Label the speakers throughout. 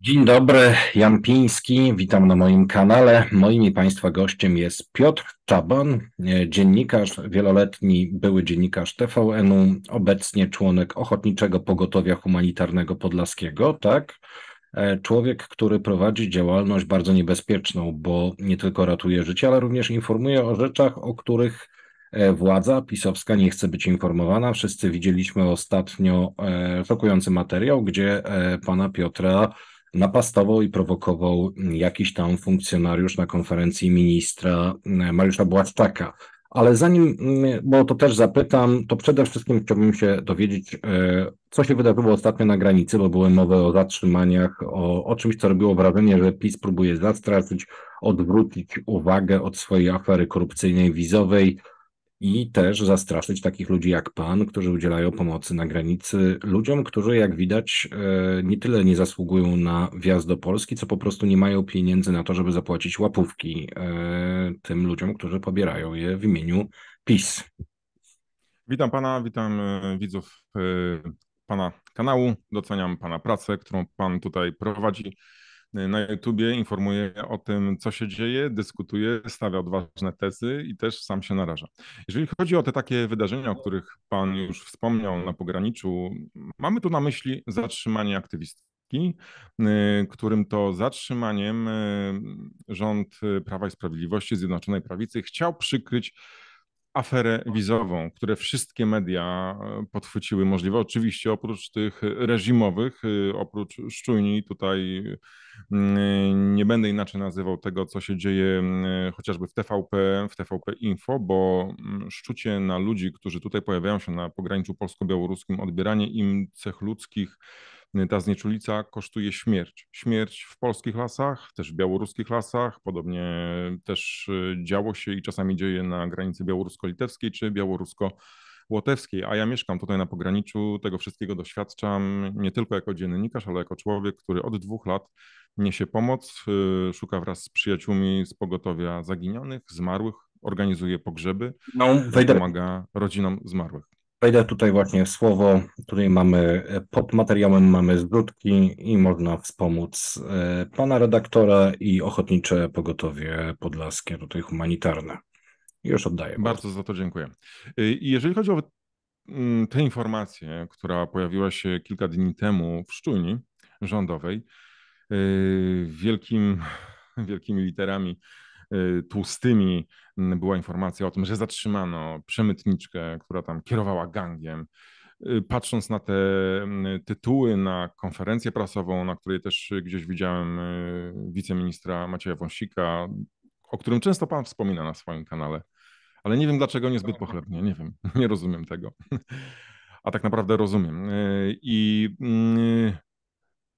Speaker 1: Dzień dobry, Jan Piński, witam na moim kanale. Moim i Państwa gościem jest Piotr Czaban, e, dziennikarz, wieloletni były dziennikarz TVN-u, obecnie członek Ochotniczego Pogotowia Humanitarnego Podlaskiego, tak? E, człowiek, który prowadzi działalność bardzo niebezpieczną, bo nie tylko ratuje życie, ale również informuje o rzeczach, o których e, władza pisowska nie chce być informowana. Wszyscy widzieliśmy ostatnio szokujący materiał, gdzie pana Piotra napastował i prowokował jakiś tam funkcjonariusz na konferencji ministra e, Mariusza Błaszczaka. Ale zanim, mm, bo to też zapytam, to przede wszystkim chciałbym się dowiedzieć, e, co się wydarzyło ostatnio na granicy, bo były mowy o zatrzymaniach, o, o czymś, co robiło wrażenie, że PiS próbuje zastraszyć, odwrócić uwagę od swojej afery korupcyjnej wizowej i też zastraszyć takich ludzi jak Pan, którzy udzielają pomocy na granicy ludziom, którzy jak widać e, nie tyle nie zasługują na wjazd do Polski, co po prostu nie mają pieniędzy na to, żeby zapłacić łapówki
Speaker 2: e, tym ludziom, którzy pobierają je w imieniu PiS. Witam Pana, witam e, widzów Pana kanału, doceniam Pana pracę, którą Pan tutaj prowadzi na YouTubie, informuje o tym, co się dzieje, dyskutuje, stawia odważne tezy i też sam się naraża. Jeżeli chodzi o te takie wydarzenia, o których Pan już wspomniał na pograniczu, mamy tu na myśli zatrzymanie aktywistów y, którym to zatrzymaniem y, rząd Prawa i Sprawiedliwości Zjednoczonej Prawicy chciał przykryć aferę wizową, które wszystkie media e, podchwyciły możliwe. Oczywiście oprócz tych reżimowych, e, oprócz szczujni, tutaj e, nie będę inaczej nazywał tego, co się dzieje chociażby w TVP, w TVP Info, bo szczucie na ludzi, którzy tutaj pojawiają się na pograniczu polsko-białoruskim, odbieranie im cech ludzkich, ta znieczulica kosztuje śmierć. Śmierć w polskich lasach, też w białoruskich lasach, podobnie też y, działo się i czasami dzieje na granicy białorusko-litewskiej czy białorusko-łotewskiej, a ja mieszkam tutaj na pograniczu, tego wszystkiego doświadczam nie tylko jako dziennikarz, ale jako człowiek, który od dwóch lat niesie pomoc, y, szuka wraz z przyjaciółmi z pogotowia zaginionych, zmarłych, organizuje pogrzeby, no, pomaga rodzinom zmarłych.
Speaker 1: Wejdę tutaj właśnie w słowo. Tutaj mamy e, pod materiałem mamy zbródki i można wspomóc e, pana redaktora i ochotnicze pogotowie podlaskie, tutaj humanitarne.
Speaker 2: Już oddaję. Bardzo za to dziękuję. E, jeżeli chodzi o mm, tę informację, która pojawiła się kilka dni temu w szczujni rządowej, wielkim, wielkimi literami Y, tłustymi, mm, była informacja o tym, że zatrzymano przemytniczkę, która tam kierowała gangiem. Y, patrząc na te mm, tytuły, na konferencję prasową, na której też gdzieś widziałem y, wiceministra Macieja Wąsika, o którym często pan wspomina na swoim kanale, ale nie wiem dlaczego niezbyt pochlebnie, nie wiem, nie rozumiem tego. A tak naprawdę rozumiem. I mm,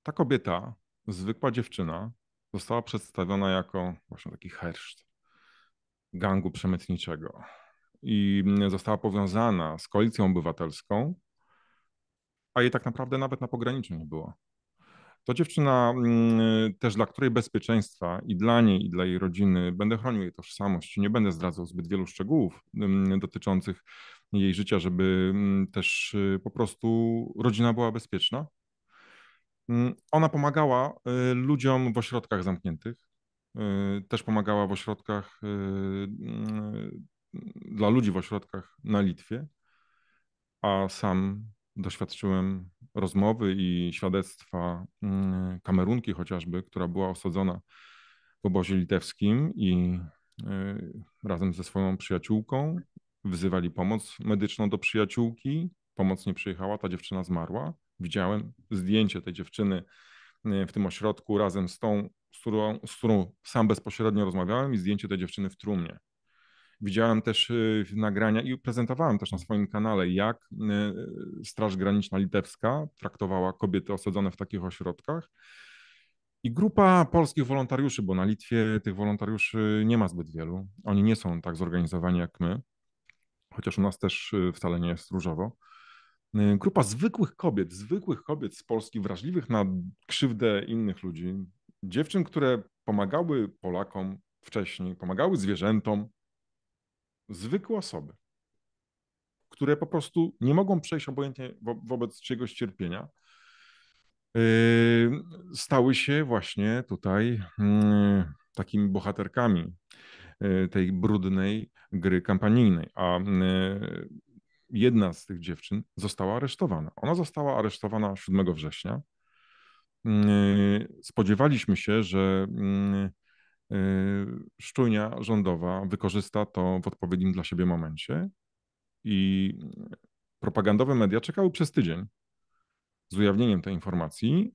Speaker 2: ta kobieta, zwykła dziewczyna, została przedstawiona jako właśnie taki herszt gangu przemytniczego i została powiązana z koalicją obywatelską, a jej tak naprawdę nawet na pograniczu nie było. To dziewczyna mm, też dla której bezpieczeństwa i dla niej, i dla jej rodziny będę chronił jej tożsamość. Nie będę zdradzał zbyt wielu szczegółów mm, dotyczących jej życia, żeby mm, też y, po prostu rodzina była bezpieczna. Mm, ona pomagała y, ludziom w ośrodkach zamkniętych, y, też pomagała w ośrodkach y, mm, dla ludzi w ośrodkach na Litwie, a sam doświadczyłem rozmowy i świadectwa mm, kamerunki chociażby, która była osadzona w obozie litewskim i razem ze swoją przyjaciółką wzywali pomoc medyczną do przyjaciółki. Pomoc nie przyjechała, ta dziewczyna zmarła widziałem zdjęcie tej dziewczyny e, w tym ośrodku razem z tą, z którą, z którą sam bezpośrednio rozmawiałem i zdjęcie tej dziewczyny w trumnie. Widziałem też e, nagrania i prezentowałem też na swoim kanale, jak e, Straż Graniczna Litewska traktowała kobiety osadzone w takich ośrodkach. I grupa polskich wolontariuszy, bo na Litwie tych wolontariuszy nie ma zbyt wielu. Oni nie są tak zorganizowani jak my, chociaż u nas też wcale nie jest różowo. Y, grupa zwykłych kobiet, zwykłych kobiet z Polski, wrażliwych na krzywdę innych ludzi, dziewczyn, które pomagały Polakom wcześniej, pomagały zwierzętom, zwykłe osoby, które po prostu nie mogą przejść obojętnie wo wobec czyjegoś cierpienia, yy, stały się właśnie tutaj yy, takimi bohaterkami y, tej brudnej gry kampanijnej. A y, jedna z tych dziewczyn została aresztowana. Ona została aresztowana 7 września. Mm, y, spodziewaliśmy się, że mm, y, szczujnia rządowa wykorzysta to w odpowiednim dla siebie momencie i propagandowe media czekały przez tydzień z ujawnieniem tej informacji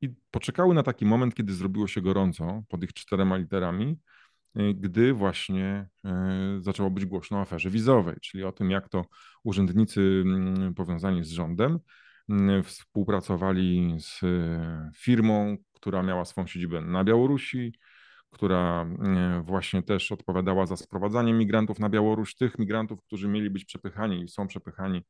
Speaker 2: i poczekały na taki moment, kiedy zrobiło się gorąco pod ich czterema literami Y, gdy właśnie y, zaczęło być głośno o aferze wizowej, czyli o tym, jak to urzędnicy mm, powiązani z rządem mm, współpracowali z y, firmą, która miała swą siedzibę na Białorusi, która właśnie też odpowiadała za sprowadzanie migrantów na Białoruś, tych migrantów, którzy mieli być przepychani i są przepychani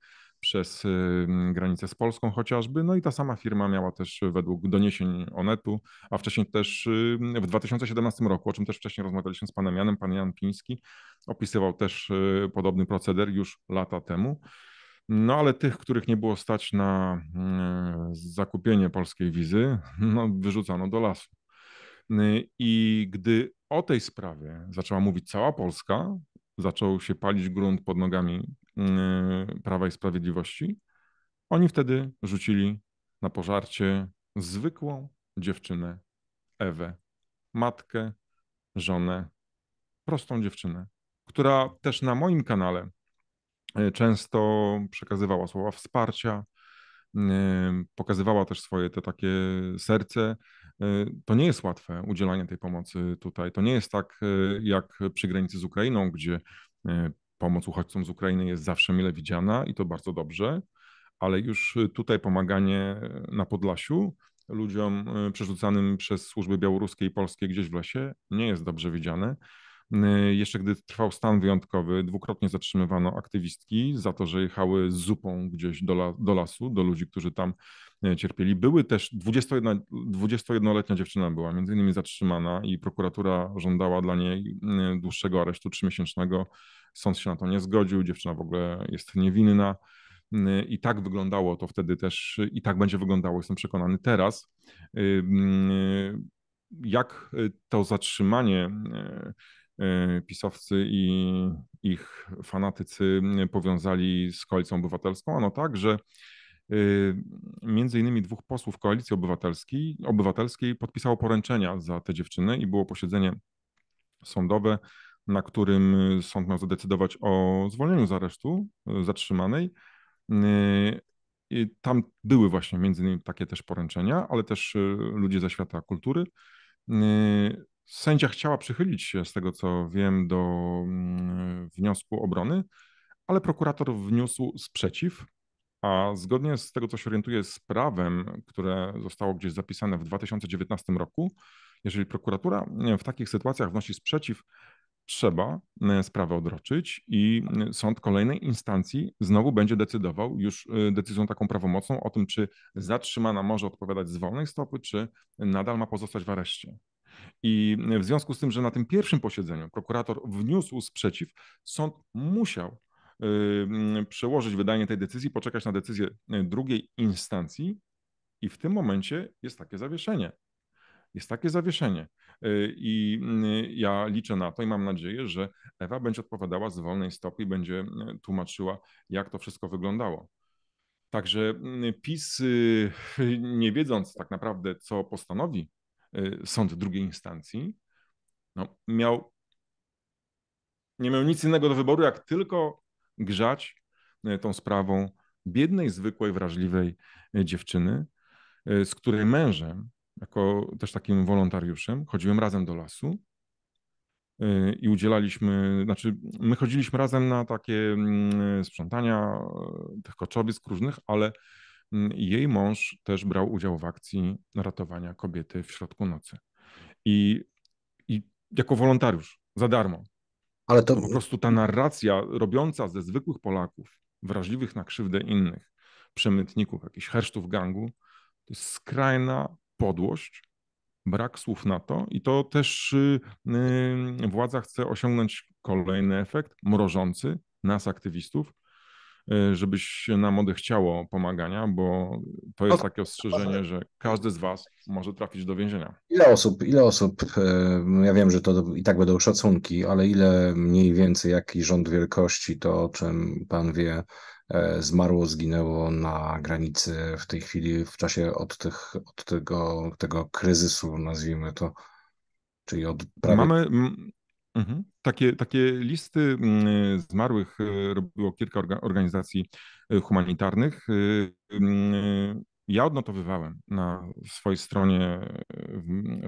Speaker 2: przez y, granicę z Polską chociażby. No i ta sama firma miała też według doniesień Onetu, a wcześniej też y, w 2017 roku, o czym też wcześniej rozmawialiśmy z panem Janem, pan Jan Piński opisywał też y, podobny proceder już lata temu. No ale tych, których nie było stać na zakupienie polskiej wizy, no, wyrzucano do lasu. I gdy o tej sprawie zaczęła mówić cała Polska, zaczął się palić grunt pod nogami Y, Prawa i Sprawiedliwości, oni wtedy rzucili na pożarcie zwykłą dziewczynę Ewę, matkę, żonę, prostą dziewczynę, która też na moim kanale y, często przekazywała słowa wsparcia, y, pokazywała też swoje te takie serce. To nie jest łatwe udzielanie tej pomocy tutaj. To nie jest tak jak przy granicy z Ukrainą, gdzie pomoc uchodźcom z Ukrainy jest zawsze mile widziana i to bardzo dobrze, ale już tutaj pomaganie na Podlasiu ludziom e, przerzucanym przez służby białoruskie i polskie gdzieś w lesie nie jest dobrze widziane. E, jeszcze gdy trwał stan wyjątkowy, dwukrotnie zatrzymywano aktywistki za to, że jechały z zupą gdzieś do, la, do lasu, do ludzi, którzy tam e, cierpieli. Były też 21, 21-letnia dziewczyna była między innymi zatrzymana i prokuratura żądała dla niej dłuższego aresztu trzymiesięcznego sąd się na to nie zgodził, dziewczyna w ogóle jest niewinna. Yy, I tak wyglądało to wtedy też, i tak będzie wyglądało, jestem przekonany teraz. Yy, jak to zatrzymanie yy, pisowcy i ich fanatycy powiązali z koalicją obywatelską? Ano tak, że między innymi dwóch posłów koalicji obywatelskiej, obywatelskiej podpisało poręczenia za te dziewczyny i było posiedzenie sądowe na którym y, sąd miał zadecydować o zwolnieniu z aresztu y, zatrzymanej. Y, I tam były właśnie między innymi takie też poręczenia, ale też ludzie ze świata kultury. Sędzia chciała przychylić się, z tego co wiem, do mm, wniosku obrony, ale prokurator wniósł sprzeciw, a zgodnie z tego, co się orientuje z prawem, które zostało gdzieś zapisane w 2019 roku, jeżeli prokuratura w takich sytuacjach wnosi sprzeciw, trzeba e, sprawę odroczyć i tak. e, sąd kolejnej instancji znowu będzie decydował już e, decyzją taką prawomocną o tym, czy zatrzymana może odpowiadać z wolnej stopy, czy nadal ma pozostać w areszcie. I w związku z tym, że na tym pierwszym posiedzeniu prokurator wniósł sprzeciw, sąd musiał przełożyć wydanie tej decyzji, poczekać na decyzję drugiej instancji, i w tym momencie jest takie zawieszenie. Jest takie zawieszenie. E, I mm, ja liczę na to i mam nadzieję, że Ewa będzie odpowiadała z wolnej stopy i będzie mm, tłumaczyła, jak to wszystko wyglądało. Także mm, PiS, y, nie wiedząc tak naprawdę, co postanowi y, sąd drugiej instancji, no, miał, nie miał nic innego do wyboru, jak tylko grzać y, tą sprawą biednej, zwykłej, wrażliwej dziewczyny, z której mężem jako też takim wolontariuszem, chodziłem razem do lasu y, i udzielaliśmy, znaczy my chodziliśmy razem na takie mm, sprzątania y, tych koczowisk różnych, ale mm, jej mąż też brał udział w akcji ratowania kobiety w środku nocy. I, i jako wolontariusz, za darmo. Ale to... Po prostu ta narracja robiąca ze zwykłych Polaków, wrażliwych na krzywdę innych, przemytników, jakichś hersztów gangu, to jest skrajna podłość, brak słów na to i to też y, y, władza chce osiągnąć kolejny efekt mrożący nas, aktywistów, Y, żebyś na nam odechciało pomagania, bo to jest takie ostrzeżenie, że każdy z Was może trafić do więzienia.
Speaker 1: Ile osób, ile osób, y, no ja wiem, że to i tak będą szacunki, ale ile mniej więcej, jaki rząd wielkości, to o czym Pan wie, e, zmarło, zginęło na granicy w tej chwili, w czasie od, tych, od tego, tego kryzysu, nazwijmy to, czyli od prawie... Mamy,
Speaker 2: Mhm. Takie, takie listy mm, zmarłych e, robiło kilka organizacji e, humanitarnych. E, ja odnotowywałem na swojej stronie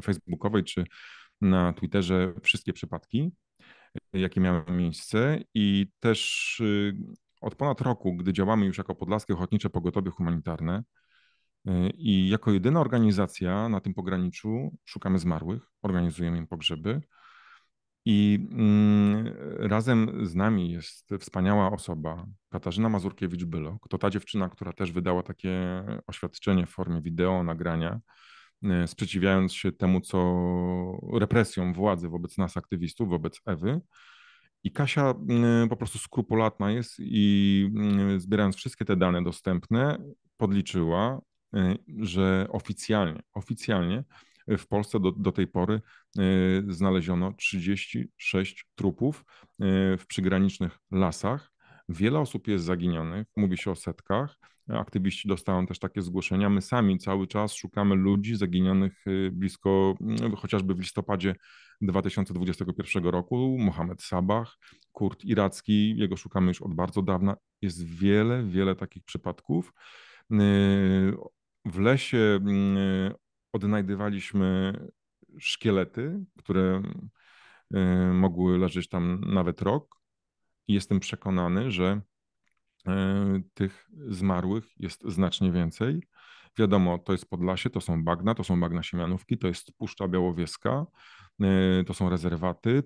Speaker 2: facebookowej czy na Twitterze wszystkie przypadki, jakie miały miejsce i też od ponad roku, gdy działamy już jako Podlaskie Ochotnicze Pogotowie Humanitarne i jako jedyna organizacja na tym pograniczu szukamy zmarłych, organizujemy im pogrzeby, i mm, razem z nami jest wspaniała osoba, Katarzyna Mazurkiewicz-Bylok, to ta dziewczyna, która też wydała takie oświadczenie w formie wideo, nagrania, y, sprzeciwiając się temu, co represją władzy wobec nas, aktywistów, wobec Ewy. I Kasia y, po prostu skrupulatna jest i y, zbierając wszystkie te dane dostępne, podliczyła, że oficjalnie, oficjalnie w Polsce do, do tej pory y, znaleziono 36 trupów y, w przygranicznych lasach. Wiele osób jest zaginionych, mówi się o setkach. Aktywiści dostają też takie zgłoszenia. My sami cały czas szukamy ludzi zaginionych y, blisko, mm, chociażby w listopadzie 2021 roku, Mohamed Sabah, Kurt Iracki, jego szukamy już od bardzo dawna. Jest wiele, wiele takich przypadków. W lesie mm, odnajdywaliśmy szkielety, które y, mogły leżeć tam nawet rok. I jestem przekonany, że y, tych zmarłych jest znacznie więcej. Wiadomo, to jest Podlasie, to są bagna, to są bagna Siemianówki, to jest Puszcza Białowieska, y, to są rezerwaty,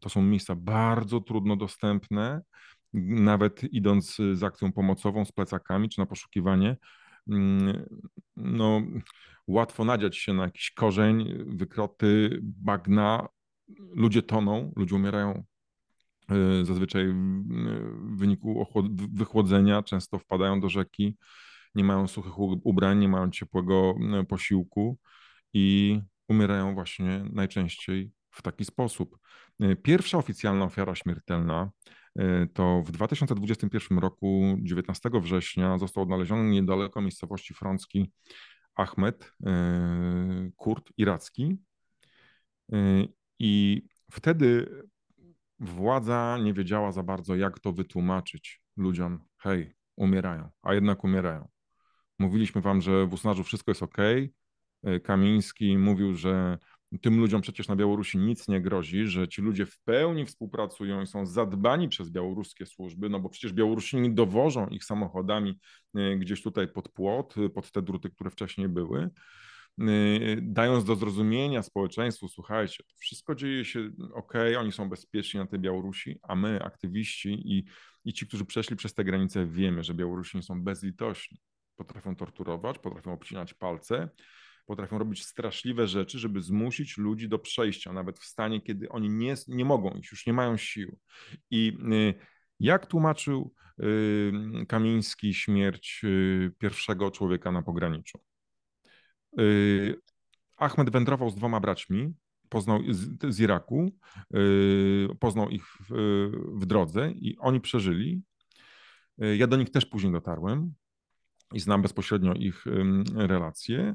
Speaker 2: to są miejsca bardzo trudno dostępne. Nawet idąc z akcją pomocową, z plecakami czy na poszukiwanie, Mm, no, łatwo nadziać się na jakiś korzeń, wykroty, bagna. Ludzie toną, ludzie umierają y, zazwyczaj w wyniku wychłodzenia, często wpadają do rzeki, nie mają suchych ubrań, nie mają ciepłego y, posiłku i umierają właśnie najczęściej w taki sposób. Y, pierwsza oficjalna ofiara śmiertelna Y, to w 2021 roku, 19 września, został odnaleziony niedaleko miejscowości Frącki Ahmed y, Kurt iracki. Y, I wtedy władza nie wiedziała za bardzo, jak to wytłumaczyć ludziom: hej, umierają, a jednak umierają. Mówiliśmy wam, że w Usnarzu wszystko jest ok. Kamiński mówił, że tym ludziom przecież na Białorusi nic nie grozi, że ci ludzie w pełni współpracują i są zadbani przez białoruskie służby, no bo przecież Białorusini dowożą ich samochodami e, gdzieś tutaj pod płot, e, pod te druty, które wcześniej były e, dając do zrozumienia społeczeństwu, słuchajcie, to wszystko dzieje się mm, ok, oni są bezpieczni na tej Białorusi, a my, aktywiści i, i ci, którzy przeszli przez te granice, wiemy, że Białorusini są bezlitośni. Potrafią torturować, potrafią obcinać palce, potrafią robić straszliwe rzeczy, żeby zmusić ludzi do przejścia, nawet w stanie, kiedy oni nie, nie mogą iść, już nie mają sił. I y, jak tłumaczył y, Kamiński śmierć y, pierwszego człowieka na pograniczu? Ahmed wędrował z dwoma braćmi, poznał z, z Iraku, poznał ich w, w drodze i oni przeżyli. Ja do nich też później dotarłem i znam bezpośrednio ich relacje.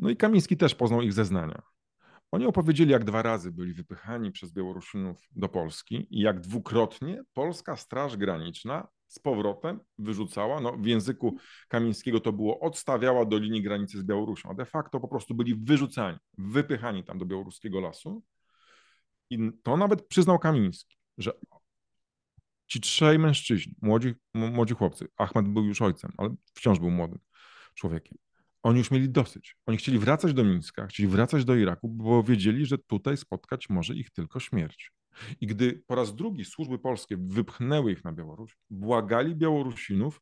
Speaker 2: No i Kamiński też poznał ich zeznania. Oni opowiedzieli, jak dwa razy byli wypychani przez Białorusinów do Polski i jak dwukrotnie polska Straż Graniczna z powrotem wyrzucała, no w języku Kamińskiego to było odstawiała do linii granicy z Białorusią, a de facto po prostu byli wyrzucani, wypychani tam do białoruskiego lasu. I to nawet przyznał Kamiński, że ci trzej mężczyźni, młodzi, młodzi chłopcy, Ahmed był już ojcem, ale wciąż był młodym człowiekiem, oni już mieli dosyć. Oni chcieli wracać do Mińska, chcieli wracać do Iraku, bo wiedzieli, że tutaj spotkać może ich tylko śmierć. I gdy po raz drugi służby polskie wypchnęły ich na Białoruś, błagali Białorusinów,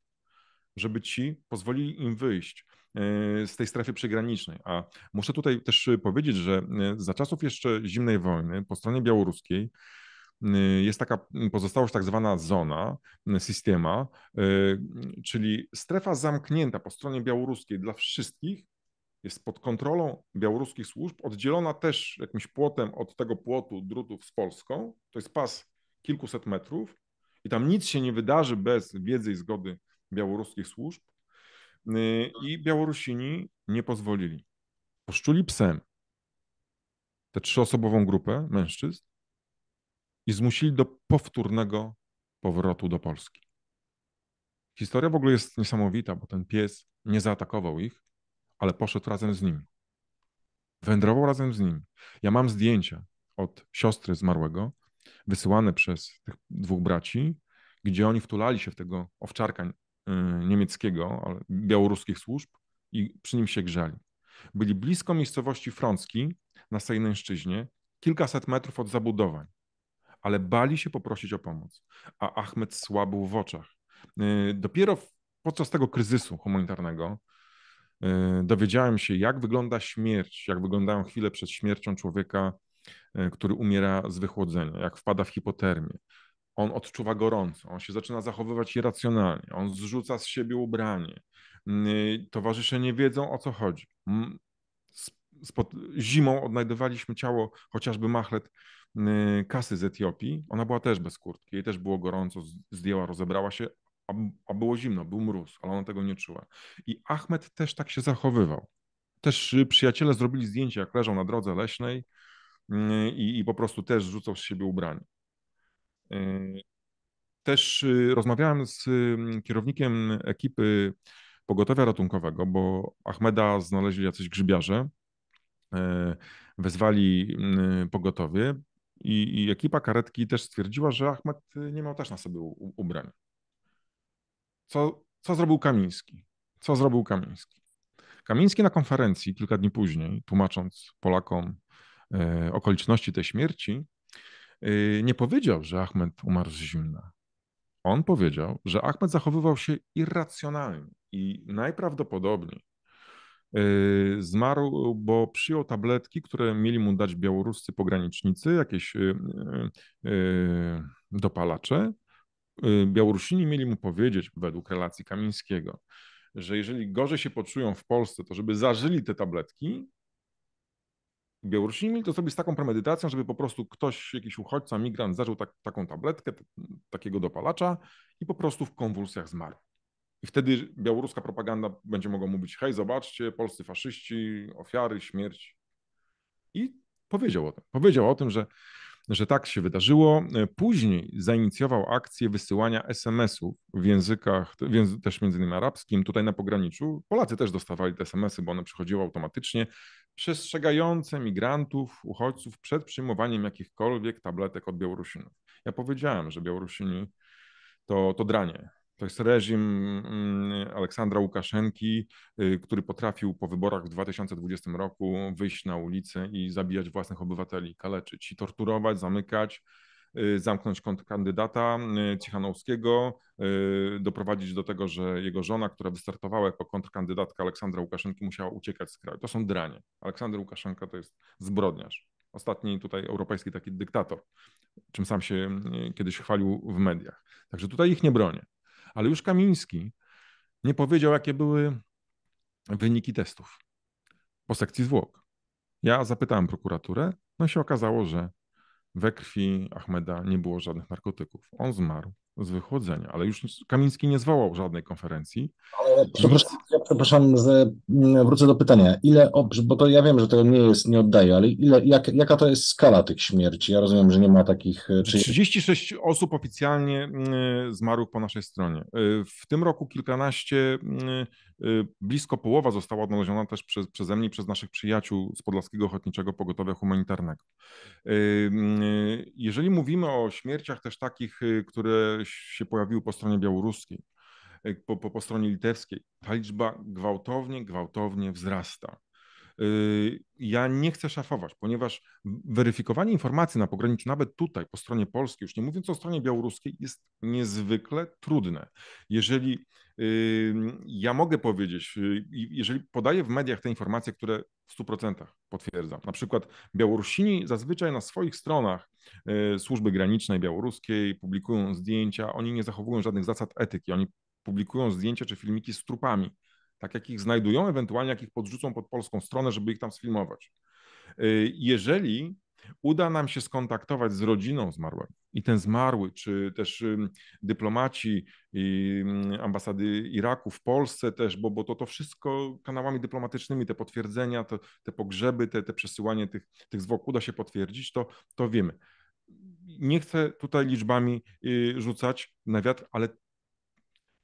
Speaker 2: żeby ci pozwolili im wyjść e, z tej strefy przygranicznej. A muszę tutaj też powiedzieć, że e, za czasów jeszcze zimnej wojny po stronie białoruskiej Y, jest taka pozostałość tak zwana zona, y, systema, y, czyli strefa zamknięta po stronie białoruskiej dla wszystkich, jest pod kontrolą białoruskich służb, oddzielona też jakimś płotem od tego płotu drutów z Polską. To jest pas kilkuset metrów i tam nic się nie wydarzy bez wiedzy i zgody białoruskich służb. I Białorusini nie pozwolili. Poszczuli psem tę trzyosobową grupę mężczyzn i zmusili do powtórnego powrotu do Polski. Historia w ogóle jest niesamowita, bo ten pies nie zaatakował ich, ale poszedł razem z nimi. Wędrował razem z nimi. Ja mam zdjęcia od siostry zmarłego, wysyłane przez tych dwóch braci, gdzie oni wtulali się w tego owczarka y, niemieckiego, białoruskich służb i przy nim się grzali. Byli blisko miejscowości Frącki na Sejnęszczyźnie, kilkaset metrów od zabudowań ale bali się poprosić o pomoc, a Ahmed słabł w oczach. Y, dopiero podczas tego kryzysu humanitarnego y, dowiedziałem się, jak wygląda śmierć, jak wyglądają chwile przed śmiercią człowieka, y, który umiera z wychłodzenia, jak wpada w hipotermię. On odczuwa gorąco, on się zaczyna zachowywać irracjonalnie, on zrzuca z siebie ubranie. Towarzysze nie wiedzą o co chodzi. Spod zimą odnajdywaliśmy ciało chociażby Machlet Y, kasy z Etiopii. Ona była też bez kurtki, jej też było gorąco, zdjęła, rozebrała się, a, a było zimno, był mróz, ale ona tego nie czuła. I Ahmed też tak się zachowywał. Też y, przyjaciele zrobili zdjęcie, jak leżą na drodze leśnej y, i, i po prostu też rzucał z siebie ubranie. Też rozmawiałem z mm, kierownikiem ekipy pogotowia ratunkowego, bo Ahmeda znaleźli jacyś grzybiarze. Wezwali mm, pogotowie, i, I, ekipa karetki też stwierdziła, że Ahmed y, nie miał też na sobie u, Co, co zrobił Kamiński? Co zrobił Kamiński? Kamiński na konferencji kilka dni później, tłumacząc Polakom e, okoliczności tej śmierci, y, nie powiedział, że Ahmed umarł z zimna. On powiedział, że Ahmed zachowywał się irracjonalnie i najprawdopodobniej Y, zmarł, bo przyjął tabletki, które mieli mu dać białoruscy pogranicznicy, jakieś y, y, dopalacze. Białorusini mieli mu powiedzieć, według relacji Kamińskiego, że jeżeli gorzej się poczują w Polsce, to żeby zażyli te tabletki. Białorusini mieli to zrobić z taką premedytacją, żeby po prostu ktoś, jakiś uchodźca, migrant zażył tak, taką tabletkę, takiego dopalacza i po prostu w konwulsjach zmarł. I wtedy białoruska propaganda będzie mogła mówić: hej, zobaczcie, polscy faszyści, ofiary, śmierć. I powiedział o tym. Powiedział o tym, że, że tak się wydarzyło. Później zainicjował akcję wysyłania SMS-ów w językach, też między innymi arabskim, tutaj na pograniczu. Polacy też dostawali te SMS-y, bo one przychodziły automatycznie, przestrzegające migrantów, uchodźców przed przyjmowaniem jakichkolwiek tabletek od Białorusinów. Ja powiedziałem, że Białorusini to, to dranie. To jest reżim mm, Aleksandra Łukaszenki, y, który potrafił po wyborach w 2020 roku wyjść na ulicę i zabijać własnych obywateli, kaleczyć i torturować, zamykać, y, zamknąć kandydata y, Cichanowskiego, doprowadzić do tego, że jego żona, która wystartowała jako kontrkandydatka Aleksandra Łukaszenki, musiała uciekać z kraju. To są dranie. Aleksander Łukaszenka to jest zbrodniarz. Ostatni tutaj europejski taki dyktator, czym sam się kiedyś chwalił w mediach. Także tutaj ich nie bronię. Ale już Kamiński nie powiedział, jakie były wyniki testów po sekcji zwłok. Ja zapytałem prokuraturę, no i się okazało, że we krwi Ahmeda nie było żadnych narkotyków. On zmarł z wychodzenia, ale już Kamiński nie zwołał żadnej konferencji.
Speaker 1: Przepraszam, ja przepraszam z, wrócę do pytania. Ile, bo to ja wiem, że to nie jest, nie oddaję, ale ile, jak, jaka to jest skala tych śmierci? Ja rozumiem, że nie ma takich... E, czy...
Speaker 2: 36 osób oficjalnie zmarłych po naszej stronie. E, w tym roku kilkanaście, e, blisko połowa została odnaleziona też przez, przeze mnie przez naszych przyjaciół z Podlaskiego Ochotniczego Pogotowia Humanitarnego. Jeżeli mówimy o śmierciach też takich, które się pojawiły po stronie białoruskiej, e, po, po, po stronie litewskiej. Ta liczba gwałtownie, gwałtownie wzrasta. Y, ja nie chcę szafować, ponieważ weryfikowanie informacji na pograniczu, nawet tutaj po stronie polskiej, już nie mówiąc o stronie białoruskiej, jest niezwykle trudne. Jeżeli ja mogę powiedzieć, y, jeżeli podaję w mediach te informacje, które w 100% potwierdzam, na przykład Białorusini zazwyczaj na swoich stronach y, służby granicznej białoruskiej publikują zdjęcia, oni nie zachowują żadnych zasad etyki, oni publikują zdjęcia czy filmiki z trupami tak jak ich znajdują, ewentualnie jak ich podrzucą pod polską stronę, żeby ich tam sfilmować. Y, jeżeli uda nam się skontaktować z rodziną zmarłego i ten zmarły, czy też dyplomaci ambasady Iraku w Polsce też, bo, bo to, to wszystko kanałami dyplomatycznymi, te potwierdzenia, to, te pogrzeby, te, te przesyłanie tych, tych zwłok uda się potwierdzić, to, to wiemy. Nie chcę tutaj liczbami y, rzucać na wiatr, ale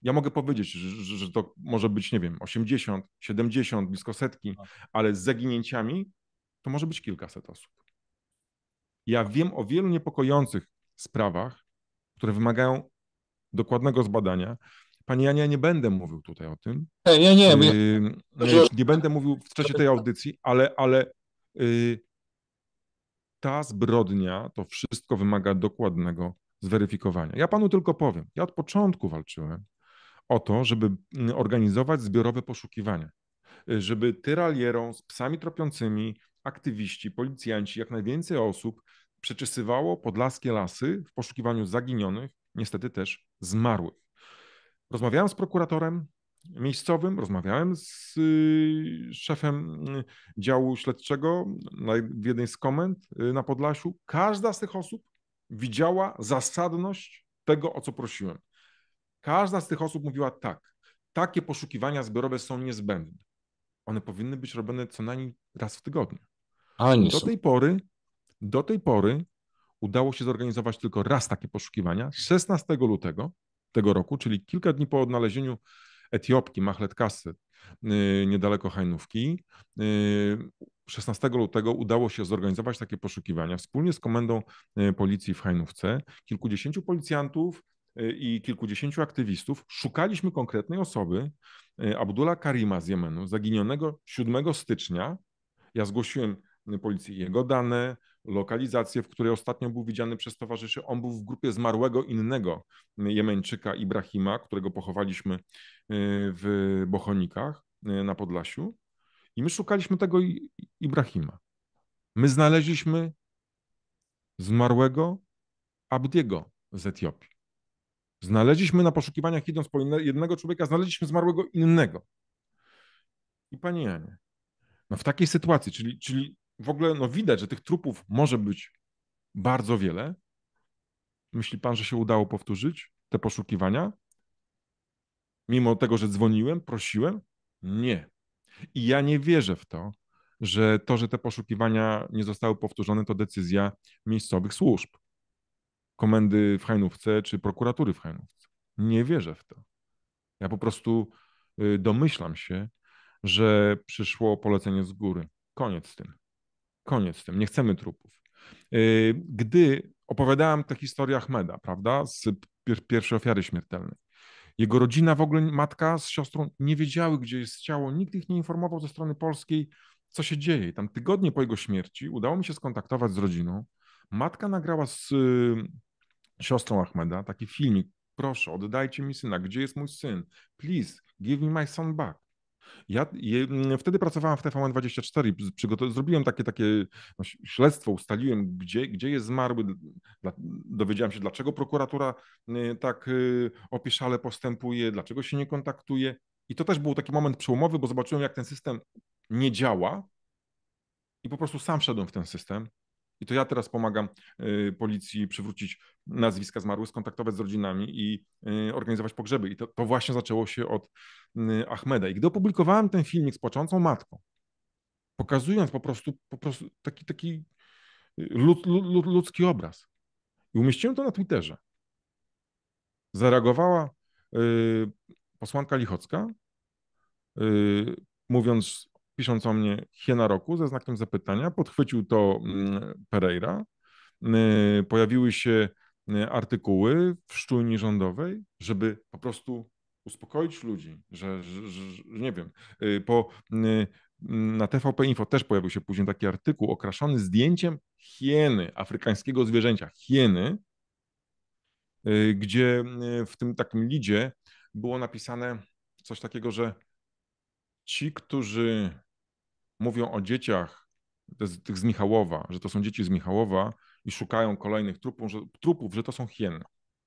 Speaker 2: ja mogę powiedzieć, że, że, to może być, nie wiem, 80, 70, blisko setki, tak. ale z zaginięciami to może być kilkaset osób. Ja wiem o wielu niepokojących sprawach, które wymagają dokładnego zbadania. Panie Janie, ja nie będę mówił tutaj o tym. E, nie, nie, znaczy, nie. nie będę mówił w czasie tej audycji, ale, ale y, ta zbrodnia, to wszystko wymaga dokładnego zweryfikowania. Ja panu tylko powiem, ja od początku walczyłem o to, żeby mm, organizować zbiorowe poszukiwania, y, żeby tyralierą z psami tropiącymi, aktywiści, policjanci, jak najwięcej osób przeczesywało podlaskie lasy w poszukiwaniu zaginionych, niestety też zmarłych. Rozmawiałem z prokuratorem miejscowym, rozmawiałem z y, szefem y, działu śledczego w jednej z komend na Podlasiu. Każda z tych osób widziała zasadność tego, o co prosiłem. Każda z tych osób mówiła tak, takie poszukiwania zbiorowe są niezbędne. One powinny być robione co najmniej raz w tygodniu. do tej pory, do tej pory udało się zorganizować tylko raz takie poszukiwania 16 lutego tego roku, czyli kilka dni po odnalezieniu Etiopki, Mahlet Kasy, y, niedaleko Hajnówki. 16 y, lutego udało się zorganizować takie poszukiwania wspólnie z komendą y, policji w Hajnówce. Kilkudziesięciu policjantów, Y, i kilkudziesięciu aktywistów szukaliśmy konkretnej osoby, y, Abdullah Karima z Jemenu, zaginionego 7 stycznia. Ja zgłosiłem y, policji jego dane, lokalizację, w której ostatnio był widziany przez towarzyszy. On był w grupie zmarłego innego Jemeńczyka Ibrahima, którego pochowaliśmy w Bochonikach na Podlasiu. I my szukaliśmy tego Ibrahima. My znaleźliśmy zmarłego Abdiego z Etiopii. Znaleźliśmy na poszukiwaniach, idąc po jednego człowieka, znaleźliśmy zmarłego innego. I panie Janie, no w takiej sytuacji, czyli, czyli w ogóle no widać, że tych trupów może być bardzo wiele. Myśli pan, że się udało powtórzyć te poszukiwania? Mimo tego, że dzwoniłem, prosiłem? Nie. I ja nie wierzę w to, że to, że te poszukiwania nie zostały powtórzone, to decyzja miejscowych służb komendy w Hajnówce czy prokuratury w Hajnówce. Nie wierzę w to. Ja po prostu y, domyślam się, że przyszło polecenie z góry. Koniec z tym. Koniec z tym. Nie chcemy trupów. Y, gdy opowiadałem tę historię Ahmeda, prawda, z pierwszej ofiary śmiertelnej, jego rodzina, w ogóle matka z siostrą nie wiedziały, gdzie jest ciało, nikt ich nie informował ze strony polskiej, co się dzieje. I tam tygodnie po jego śmierci udało mi się skontaktować z rodziną. Matka nagrała z y, siostrą Ahmeda taki filmik. Proszę, oddajcie mi syna. Gdzie jest mój syn? Please, give me my son back. Ja je, mm, wtedy pracowałem w TVN24 i zrobiłem takie, takie no, śledztwo, ustaliłem, gdzie, gdzie jest zmarły. Dla, dowiedziałem się, dlaczego prokuratura y, tak y, opieszale postępuje, dlaczego się nie kontaktuje. I to też był taki moment przełomowy, bo zobaczyłem, jak ten system nie działa i po prostu sam wszedłem w ten system i to ja teraz pomagam y, policji przywrócić nazwiska zmarłych, skontaktować z rodzinami i y, organizować pogrzeby. I to, to właśnie zaczęło się od y, Ahmeda. I gdy opublikowałem ten filmik z płaczącą matką, pokazując po prostu, po prostu taki, taki lud, lud, ludzki obraz, i umieściłem to na Twitterze, zareagowała posłanka Lichocka, mówiąc, pisząc o mnie hiena roku ze znakiem zapytania. Podchwycił to mm, Pereira. Y, pojawiły się y, artykuły w szczujni rządowej, żeby po prostu uspokoić ludzi, że, że, że nie wiem, y, po, mm, na TVP Info też pojawił się później taki artykuł okraszony zdjęciem hieny, afrykańskiego zwierzęcia, hieny, gdzie w tym takim lidzie było napisane coś takiego, że ci, którzy mówią o dzieciach tych z Michałowa, że to są dzieci z Michałowa i szukają kolejnych trupów, że, trupów, że to są hieny.